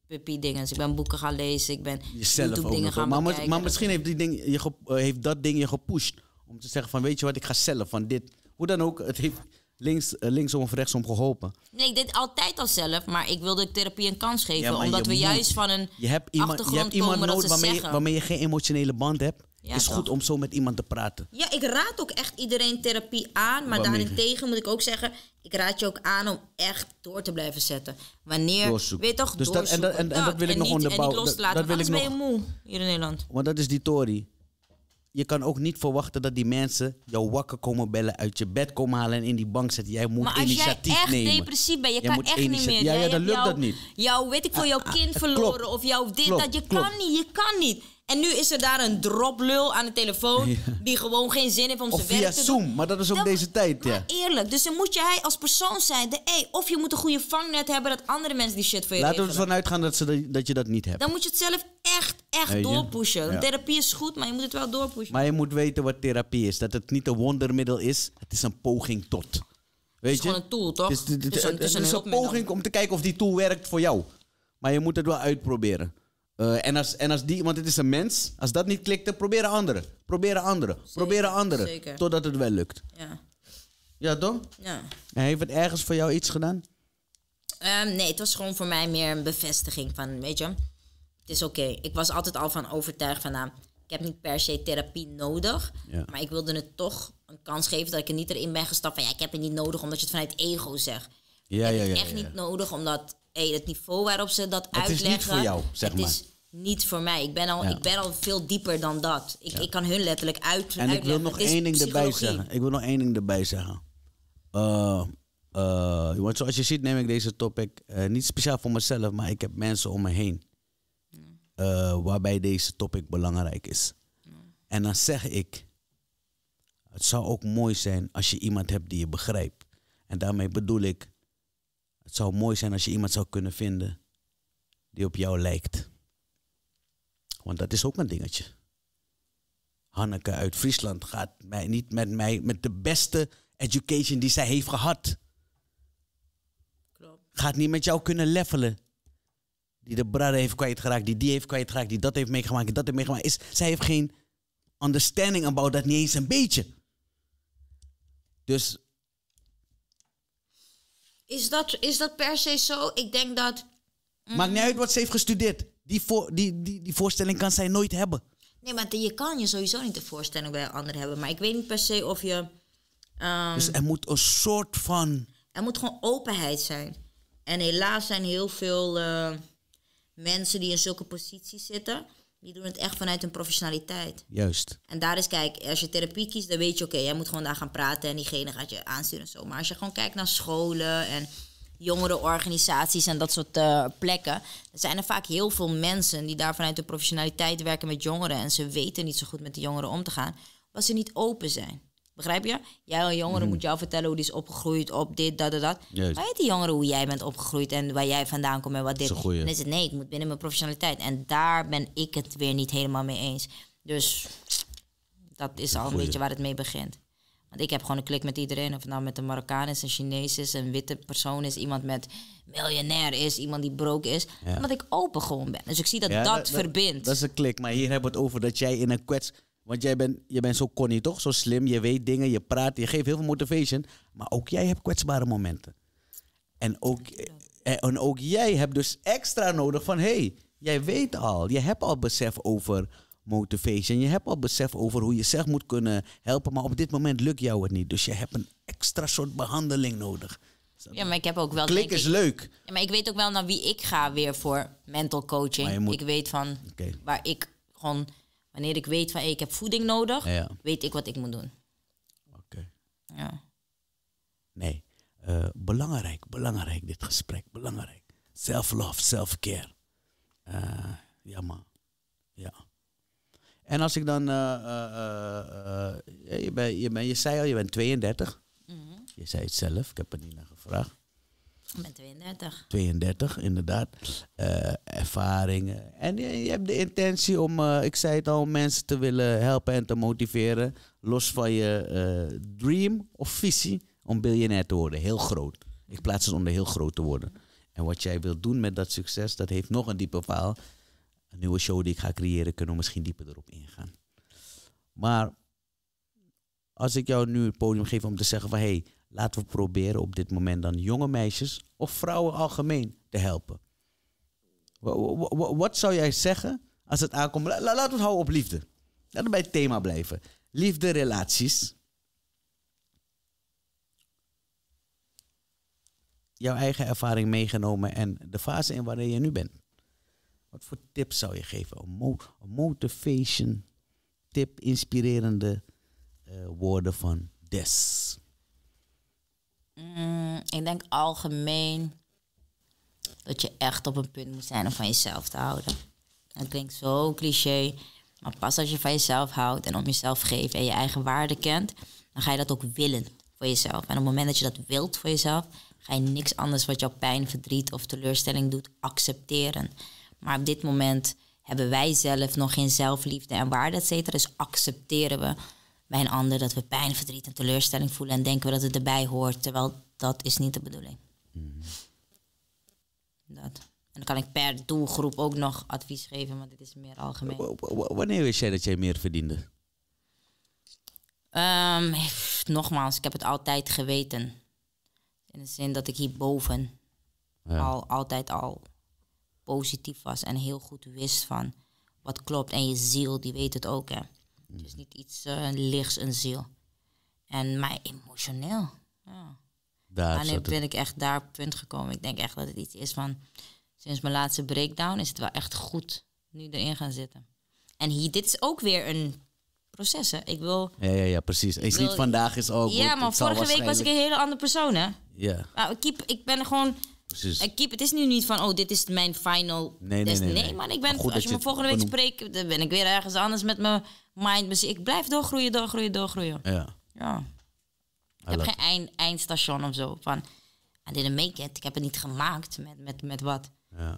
A: therapie dingen. Dus ik ben boeken gaan lezen, ik ben Jezelf dingen gaan maar, Maar misschien heeft,
B: die ding, je eh, heeft dat ding je gepusht. Om te zeggen van, weet je wat, ik ga zelf van dit. Hoe dan ook, het heeft links, eh, linksom of rechtsom geholpen.
A: Nee, ik deed altijd al zelf, maar ik wilde therapie een kans geven. omdat we juist van een je hebt iemand, achtergrond komen nodig waarmee, je, waarmee je geen
B: emotionele band hebt. Ja, is goed om zo met iemand te praten.
A: Ja, ik raad ook echt iedereen therapie aan. Maar daarentegen moet ik ook zeggen... ik raad je ook aan om echt door te blijven zetten. Wanneer, weet toch, dus dat, en, dat, en, dat wil ik nog onderbouwen. dat, wil je moe hier in Nederland.
B: Want dat is die Tory je kan ook niet verwachten dat die mensen jou wakker komen bellen, uit je bed komen halen en in die bank zetten. Jij moet initiatief nemen. Maar als jij echt depressief bent, je kan echt niet meer. Ja, ja dan lukt jou, dat niet.
A: Jouw, weet ik veel, jouw ah, kind ah, verloren of jouw dit, dat. Je kan niet, je kan niet. En nu is er daar een droplul aan de telefoon die gewoon geen zin heeft om ze weg te Zoom, doen. via Zoom,
B: maar dat is ook deze tijd, ja.
A: eerlijk, dus dan moet jij als persoon zijn. De, of je moet een goede vangnet hebben dat andere mensen die shit voor je Laten we ervan
B: uitgaan dat, ze dat je dat niet hebt. Dan
A: moet je het zelf echt, echt doorpushen. Therapie is goed, maar je moet het wel
B: doorpushen. Maar je moet weten wat therapie is. Dat het niet een wondermiddel is, het is een poging tot. Weet het is je? gewoon een tool, toch? Het is, een, een poging om te kijken of die tool werkt voor jou. Maar je moet het wel uitproberen. Eh, en, als, en als die, want het is een mens, als dat niet klikt, dan proberen anderen. Proberen anderen. Zeker, proberen anderen. Totdat het wel lukt. Ja. Ja, Ja. En heeft het ergens voor jou iets gedaan?
A: Ehm, nee, het was gewoon voor mij meer een bevestiging van, weet je, het is oké. Ik was altijd al van overtuigd van, nou, ik heb niet per se therapie nodig, maar ik wilde het toch een kans geven dat ik er niet erin ben gestapt van, ja, ik heb het niet nodig omdat je het vanuit ego zegt.
B: Ja, ik heb het echt niet
A: nodig omdat hey, het niveau waarop ze dat uitleggen. Het is niet voor jou, zeg het Is, niet voor mij. Ik ben al, ik ben al veel dieper dan dat. Ik, ik kan hun letterlijk uitleggen. En ik wil nog één ding erbij zeggen.
B: Ik wil nog één ding erbij zeggen. want eh, eh, zoals je ziet neem ik deze topic eh, niet speciaal voor mezelf, maar ik heb mensen om me heen. waarbij deze topic belangrijk is. En dan zeg ik, het zou ook mooi zijn als je iemand hebt die je begrijpt. En daarmee bedoel ik, het zou mooi zijn als je iemand zou kunnen vinden die op jou lijkt. Want dat is ook een dingetje. Hanneke uit Friesland gaat mij, niet met mij met de beste education die zij heeft gehad. Gaat niet met jou kunnen levelen. Die de brader heeft kwijtgeraakt, die die heeft kwijtgeraakt, die dat heeft meegemaakt, die dat heeft meegemaakt. Is, zij heeft geen understanding about dat, niet eens een beetje. Dus
A: is dat, is dat per se zo? Ik denk dat.
B: Mm. Maakt niet uit wat ze heeft gestudeerd. Die, voor, die, die, die voorstelling kan zij nooit hebben.
A: Nee, maar je kan je sowieso niet de voorstelling bij anderen hebben. Maar ik weet niet per se of je. Ehm, dus er
B: moet een soort van.
A: Er moet gewoon openheid zijn. En helaas zijn heel veel eh, mensen die in zulke posities zitten. Die doen het echt vanuit hun professionaliteit. Juist. En daar is, kijk, als je therapie kiest, dan weet je, oké, jij moet gewoon daar gaan praten en diegene gaat je aansturen en zo. Maar als je gewoon kijkt naar scholen en jongerenorganisaties en dat soort eh, plekken, dan zijn er vaak heel veel mensen die daar vanuit de professionaliteit werken met jongeren en ze weten niet zo goed met de jongeren om te gaan, omdat ze niet open zijn. Begrijp je? Jij als jongere mhm. moet jou vertellen hoe die is opgegroeid op dit, dat, dat, dat. Juist. Maar die jongere hoe jij bent opgegroeid en waar jij vandaan komt en wat dit. Dan is het nee, ik moet binnen mijn professionaliteit. En daar ben ik het weer niet helemaal mee eens. Dus dat is al een beetje waar het mee begint. Want ik heb gewoon een klik met iedereen. Of nou met een Marokkaan is, een Chinees is, een witte persoon is, iemand met miljonair is, iemand die broke is. Omdat ik
B: open gewoon ben. Dus ik zie dat dat, dat, verbindt. Dat is een klik, maar hier hebben we het over dat jij in een kwets want jij bent, je bent zo conny toch? Zo slim, je weet dingen, je praat, je geeft heel veel motivation. Maar ook jij hebt kwetsbare momenten. En ook, eh, en ook jij hebt dus extra nodig van... hey, jij weet al, je hebt al besef over motivation. Je hebt al besef over hoe je zelf moet kunnen helpen. Maar op dit moment lukt jou het niet. Dus je hebt een extra soort behandeling nodig.
A: Ja, maar ik heb ook wel... Klik is leuk. Ja, maar ik weet ook wel naar wie ik ga weer voor mental coaching. ik weet van waar ik gewoon Wanneer ik weet van ik heb voeding nodig, weet ik wat ik moet doen. Oké. Ja.
B: Nee, eh, belangrijk, belangrijk dit gesprek, belangrijk. Self-love, self-care. Eh, ja man, ja. En als ik dan, eh, je, bent, je, bent, je zei al, je bent 32. Mhm. Je zei het zelf, ik heb er niet naar gevraagd. Ik ben 32. 32, inderdaad. Eh, ervaringen. En je, hebt de intentie om, eh, ik zei het al, mensen te willen helpen en te motiveren. Los van je eh, dream of visie om biljonair te worden. Heel groot. Ik plaats het onder heel groot te worden. En wat jij wilt doen met dat succes, dat heeft nog een diepe verhaal. Een nieuwe show die ik ga creëren, kunnen we misschien dieper erop ingaan. Maar als ik jou nu het podium geef om te zeggen van... hé, hey, Laten we proberen op dit moment dan jonge meisjes of vrouwen algemeen te helpen. Wat zou jij zeggen als het aankomt? Laten we het houden op liefde. Laten we bij het thema blijven. Liefde, relaties. Jouw eigen ervaring meegenomen en de fase in waarin je nu bent. Wat voor tips zou je geven? Mo motivation, tip, inspirerende eh, woorden van Des.
A: Mm, ik denk algemeen dat je echt op een punt moet zijn om van jezelf te houden. Dat klinkt zo cliché, maar pas als je van jezelf houdt en om jezelf geeft en je eigen waarde kent, dan ga je dat ook willen voor jezelf. En op het moment dat je dat wilt voor jezelf, ga je niks anders wat jouw pijn, verdriet of teleurstelling doet accepteren. Maar op dit moment hebben wij zelf nog geen zelfliefde en waarde, et Dus accepteren we bij een ander dat we pijn, verdriet en teleurstelling voelen en denken we dat het erbij hoort, terwijl dat is niet de bedoeling. Mm. Dat. En dan kan ik per doelgroep ook nog advies geven, maar dit is meer algemeen.
B: wanneer wist jij dat jij meer verdiende?
A: Ehm, nogmaals, ik heb het altijd geweten. In de zin dat ik hierboven ja. al altijd al positief was en heel goed wist van wat klopt. En je ziel, die weet het ook. Hè. Het is niet iets uh, lichts en ziel. En mij emotioneel. Ja. Daar en ben ik echt daar op punt gekomen. Ik denk echt dat het iets is van... Sinds mijn laatste breakdown is het wel echt goed nu erin gaan zitten. En hier, dit is ook weer een proces, hè. Ik wil...
B: Ja, ja, ja precies. Is niet vandaag is ook... Ja, maar vorige week was ik een
A: hele andere persoon, hè. Ja. Nou, ik, ik ben gewoon... Ik keep, het is nu niet van, oh, dit is mijn final.
B: Nee, nee, man. Ik ben, als je me volgende week
A: spreekt, dan ben ik weer ergens anders met mijn mind. Dus ik blijf doorgroeien, doorgroeien, doorgroeien. Ja. ja. Ik heb geen eind, eindstation of zo. Van, I didn't make it. Ik heb het niet gemaakt met, met, met wat.
B: Ja.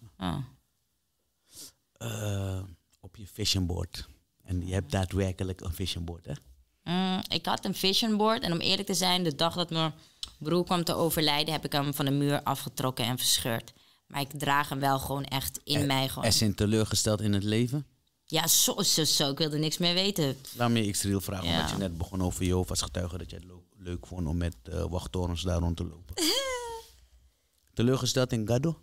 B: Oh. op je vision board. En je hebt daadwerkelijk een vision board, hè?
A: Mm, ik had een vision board. En om eerlijk te zijn, de dag dat mijn broer kwam te overlijden, heb ik hem van de muur afgetrokken en verscheurd. Maar ik draag hem wel gewoon echt in eh, mij. Gewoon. En
B: zijn teleurgesteld in het leven?
A: Ja, zo, zo, zo. Ik wilde niks meer weten.
B: Laat me iets real vragen, ja. omdat je net begon over Jehovah's getuigen. Dat je het leuk vond om met uh, wachttorens daar rond te lopen. teleurgesteld in Gado?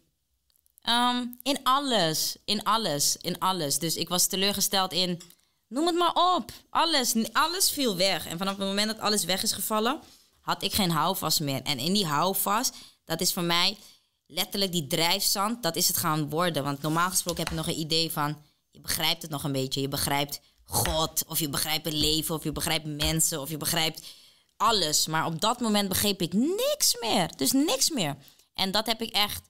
A: Ehm, in alles. In alles. In alles. Dus ik was teleurgesteld in... Noem het maar op. Alles. Alles viel weg. En vanaf het moment dat alles weg is gevallen had ik geen houvast meer. En in die houvast, dat is voor mij letterlijk die drijfzand, dat is het gaan worden. Want normaal gesproken heb je nog een idee van, je begrijpt het nog een beetje. Je begrijpt God, of je begrijpt het leven, of je begrijpt mensen, of je begrijpt alles. Maar op dat moment begreep ik niks meer. Dus niks meer. En dat heb ik echt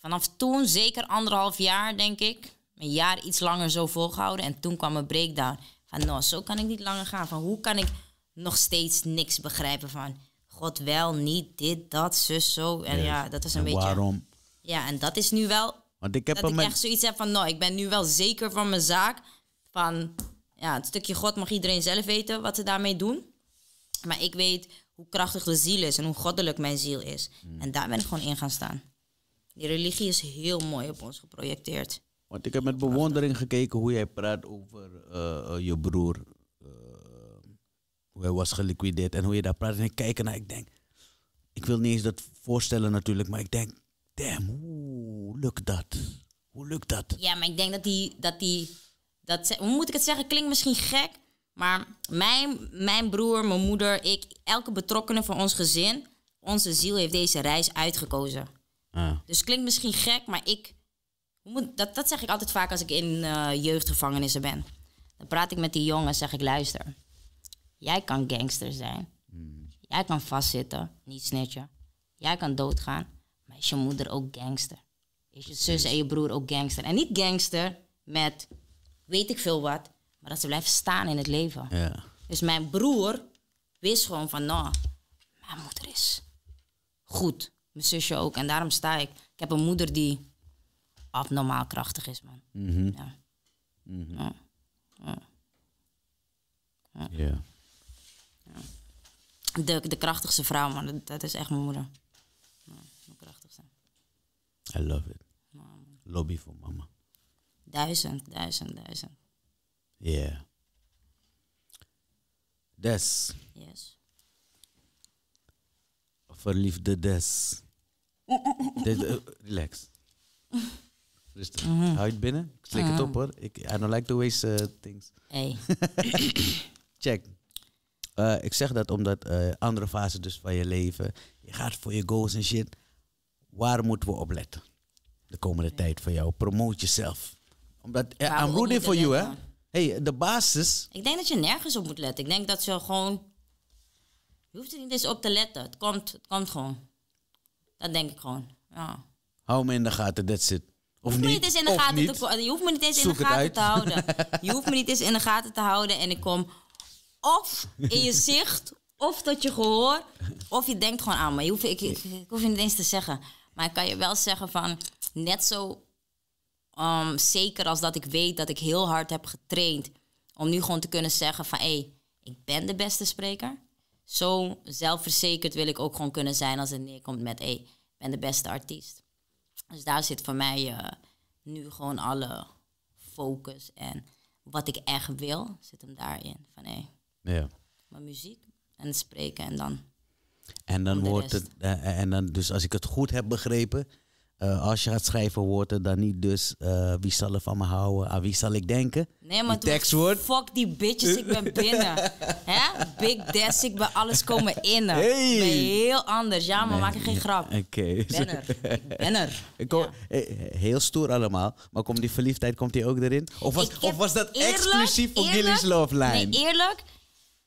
A: vanaf toen, zeker anderhalf jaar denk ik, een jaar iets langer zo volgehouden. En toen kwam een breakdown. Van nou, zo kan ik niet langer gaan. Van hoe kan ik nog steeds niks begrijpen van god, wel, niet, dit, dat, zus, zo. En ja, dat is een beetje... waarom? Ja, en dat is nu wel... Want ik heb dat echt zoiets heb van, nou, ik ben nu wel zeker van mijn zaak. Van, ja, het stukje God mag iedereen zelf weten wat ze daarmee doen. Maar ik weet hoe krachtig de ziel is en hoe goddelijk mijn ziel is. Hmm. En daar ben ik gewoon in gaan staan. Die religie is heel mooi op ons geprojecteerd.
B: Want ik heb met bewondering gekeken hoe jij praat over eh, eh, je broer hij was geliquideerd en hoe je daar praat. En ik kijk ernaar, ik denk, ik wil niet eens dat voorstellen natuurlijk, maar ik denk, damn, hoe lukt dat? Hoe lukt
A: dat? Ja, maar ik denk dat die, dat die, dat, hoe moet ik het zeggen, klinkt misschien gek, maar mijn, mijn broer, mijn moeder, ik, elke betrokkenen van ons gezin, onze ziel heeft deze reis uitgekozen. Ah. Dus klinkt misschien gek, maar ik, dat, dat zeg ik altijd vaak als ik in eh, jeugdgevangenissen ben. Dan praat ik met die jongens, zeg ik, luister. Jij kan gangster zijn. Hmm. Jij kan vastzitten, niet snitchen. Jij kan doodgaan. Maar is je moeder ook gangster? Is je zus en je broer ook gangster? En niet gangster met weet ik veel wat, maar dat ze blijven staan in het leven. Dus mijn broer wist gewoon van, nou, mijn moeder is goed. Mijn zusje ook. En daarom sta ik. Ik heb een moeder die abnormaal krachtig is, man.
B: Mhm. Mhm. Ja. ja. ja. ja
A: de, de krachtigste vrouw, maar dat, is echt mijn moeder. mijn krachtigste.
B: I love it. Lobby voor mama.
A: Duizend, duizend, duizend.
B: Yeah. Des. Yes. Verliefde Des. Eh, relax. Rustig. Mhm. Hou je het binnen? Ik slik het mhm. op hoor. Ik, I don't like to waste eh, things. Hey. Check. Eh, ik zeg dat omdat eh, andere fases dus van je leven, je gaat voor je goals en shit. Waar moeten we op letten? De komende tijd voor jou. Promote jezelf. Omdat, eh, I'm rooting for you, hè? Hey, de basis.
A: Ik denk dat je nergens op moet letten. Ik denk dat ze gewoon. Je hoeft er niet eens op te letten. Het komt, het komt gewoon. Dat denk ik gewoon. Ja.
B: Hou me in de gaten, that's it. Of je niet, niet Je
A: hoeft me niet eens in de gaten te houden. Je hoeft me niet eens in de gaten te houden en ik kom of in je zicht, of dat je gehoor, of je denkt gewoon aan me. ik, ik, ik, hoef je niet eens te zeggen. Maar ik kan je wel zeggen van, net zo ehm, zeker als dat ik weet dat ik heel hard heb getraind. Om nu gewoon te kunnen zeggen van, hé, hey, ik ben de beste spreker. Zo zelfverzekerd wil ik ook gewoon kunnen zijn als het neerkomt met, hé, hey, ik ben de beste artiest. Dus daar zit voor mij eh, nu gewoon alle focus en wat ik echt wil, zit hem daarin. Van hey, ja. Maar muziek en spreken en dan.
B: En dan wordt het, eh, eh, en dan, dus als ik het goed heb begrepen, eh, als je gaat schrijven, wordt het dan niet dus wie zal er van me houden, aan wie zal ik denken? Nee, maar die fuck die bitches, ik ben binnen.
A: Hè? Big desk, ik ben alles komen in. ben heel anders. Ja, maar maak er geen grap. Oké.
B: Okay. ben er. Ik Heel stoer allemaal, maar komt die verliefdheid komt die ook erin? Of was, of was dat exclusief voor Gilly's Love Line? Nee,
A: eerlijk,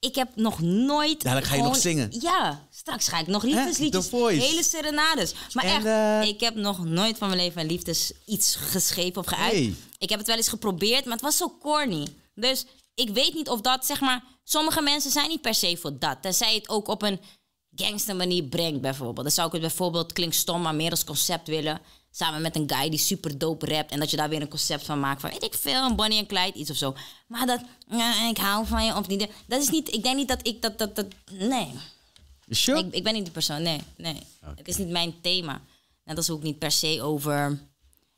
A: ik heb nog nooit. ja dan ga je nog zingen. Ja, straks ga ik nog liefdesliedjes. Hele serenades. Maar echt, eh, ik heb nog nooit van mijn leven een liefdes iets geschreven of geuit. Ik heb het wel eens geprobeerd, maar het was zo corny. Dus ik weet niet of dat, zeg maar, sommige mensen zijn niet per se voor dat. Tenzij het ook op een gangster manier brengt, bijvoorbeeld. Dan zou ik het bijvoorbeeld, klinkt stom, maar meer als concept willen. Samen met een guy die super dope rapt. En dat je daar weer een concept van maakt. Van weet ik veel, een Bonnie en Clyde, iets of zo. Maar dat, ik hou van je of niet. Dat is niet, ik denk niet dat ik dat, dat, dat nee. Sure? Ik, ik ben niet die persoon, nee. nee. Okay. Het is niet mijn thema. dat is ook niet per se over,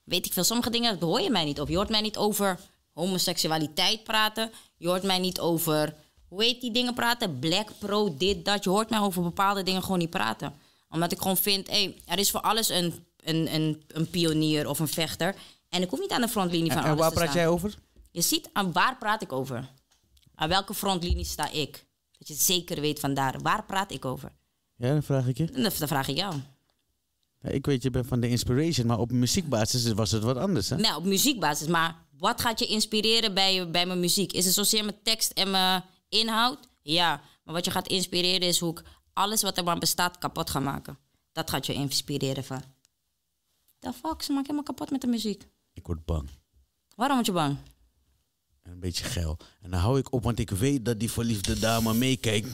A: weet ik veel, sommige dingen dat hoor je mij niet op. Je hoort mij niet over homoseksualiteit praten. Je hoort mij niet over, hoe heet die dingen praten? Black, pro, dit, dat. Je hoort mij over bepaalde dingen gewoon niet praten. Omdat ik gewoon vind, hé, er is voor alles een een, een pionier of een vechter. En ik hoef niet aan de frontlinie van en, en waar praat jij over? Je ziet aan waar praat ik over. Aan welke frontlinie sta ik? Dat je zeker weet van daar. Waar praat ik over?
B: Ja, dan vraag ik je. Dan,
A: vraag ik jou.
B: ik weet, je bent van de inspiration, maar op muziekbasis was het wat anders. Hè? Nou,
A: op muziekbasis. Maar wat gaat je inspireren bij, bij mijn muziek? Is het zozeer mijn tekst en mijn inhoud? Ja. Maar wat je gaat inspireren is hoe ik alles wat er maar bestaat kapot ga maken. Dat gaat je inspireren van. Dat fuck, ze maken helemaal kapot met de muziek.
B: Ik word bang. Waarom word je bang? Een beetje geil. En dan hou ik op, want ik weet dat die verliefde dame meekijkt.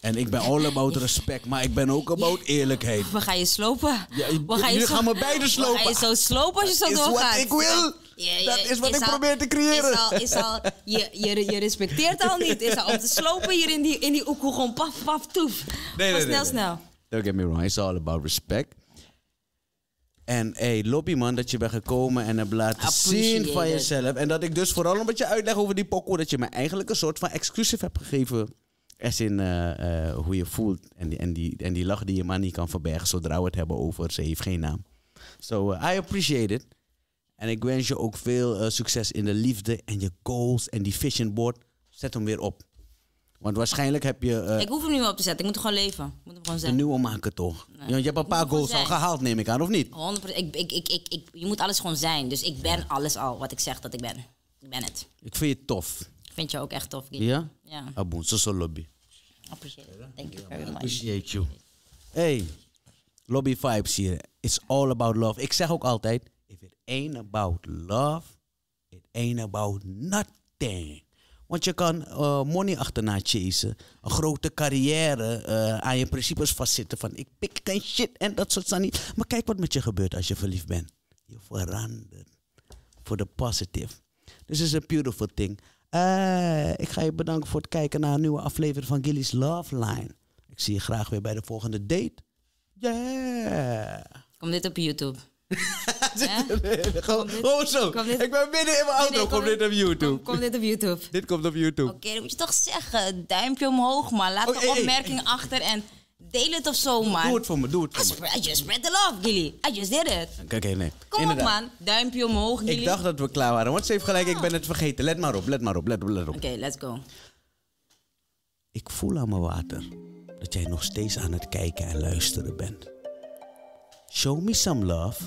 B: En ik ben all about respect, maar ik ben ook about eerlijkheid.
A: We gaan je slopen. je, we gaan je beide slopen. We gaan je zo slopen als je zo is doorgaat. Wat ik wil. dat is wat ik probeer te creëren. Is al, is al, je, je, respecteert al niet. Is al om te slopen hier in die, in die Gewoon paf, paf, toef. Nee,
B: nee, nee, snel, snel. Don't get me wrong. It's all about respect. En hey, lobbyman, dat je bent gekomen en hebt laten zien van jezelf. En dat ik dus vooral een beetje uitleg over die pokoe, dat je me eigenlijk een soort van exclusief hebt gegeven. Als in eh, eh, hoe je voelt en die, en, die, en die lach die je maar niet kan verbergen zodra we het hebben over ze heeft geen naam. So eh, I appreciate it. En ik wens je ook veel succes in de liefde en je goals en die vision board. Zet hem weer op. Want waarschijnlijk heb je... Eh, ik
A: hoef hem niet meer op te zetten. Ik moet gewoon leven. Ik moet hem gewoon zetten. Een nieuwe
B: maken toch? Nee. Je, hebt een paar goals al gehaald, neem ik aan, of niet? 100%.
A: Ik, ik, ik, ik, je moet alles gewoon zijn. Dus ik ben alles al wat ik zeg dat ik ben. Ik ben het.
B: Ik vind je tof.
A: vind je ook echt tof, Gigi. Ja?
B: Ja. Aboen, zo lobby. Appreciate it. Thank you very much. Appreciate you. Hey, lobby vibes hier. It's all about love. Ik zeg ook altijd, if it ain't about love, it ain't about nothing. Want je kan eh, money achterna chasen. Een grote carrière eh, aan je principes vastzitten van ik pik geen shit en dat soort niet. Maar kijk wat met je gebeurt als je verliefd bent. Je verandert. Voor de positive. Dus is een beautiful thing. Eh, ik ga je bedanken voor het kijken naar een nieuwe aflevering van Gilly's Love Line. Ik zie je graag weer bij de volgende date. Yeah!
A: Kom dit op YouTube.
B: gewoon, zo. Dit, ik ben binnen in mijn auto. Kom dit op YouTube? Kom, dit op YouTube? dit komt op YouTube. Oké, dan moet je toch
A: zeggen. Duimpje omhoog, maar laat de oh, een opmerking achter en deel het of zo, Doe het
B: voor me, doe het voor I me. Spread, I
A: just spread the love, Gilly. I just did it.
B: Oké, okay, nee. Kom op, man.
A: Duimpje omhoog, Gilly. Ik dacht
B: dat we klaar waren, want ze heeft gelijk. Ik ben het vergeten. Let maar op, let maar op, let op, let op.
A: Oké, let's go.
B: Ik voel aan mijn water dat jij nog steeds aan het kijken en luisteren bent. Show me some love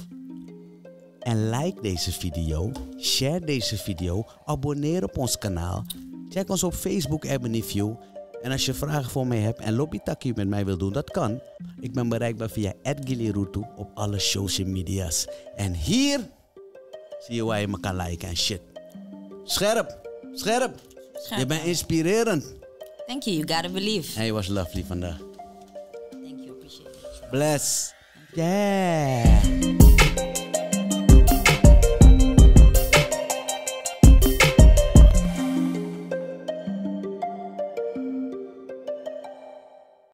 B: en like deze video, share deze video, abonneer op ons kanaal. Check ons op Facebook Ebony View. En als je vragen voor mij hebt en lobbytakkie met mij wil doen, dat kan. Ik ben bereikbaar via @gilirutu op alle social media's. En hier zie je waar je me kan liken en shit. Scherp, scherp. Je bent inspirerend. Thank you, you gotta believe. Hey, was lovely vandaag. Thank you, appreciate it. Bless. Yeah.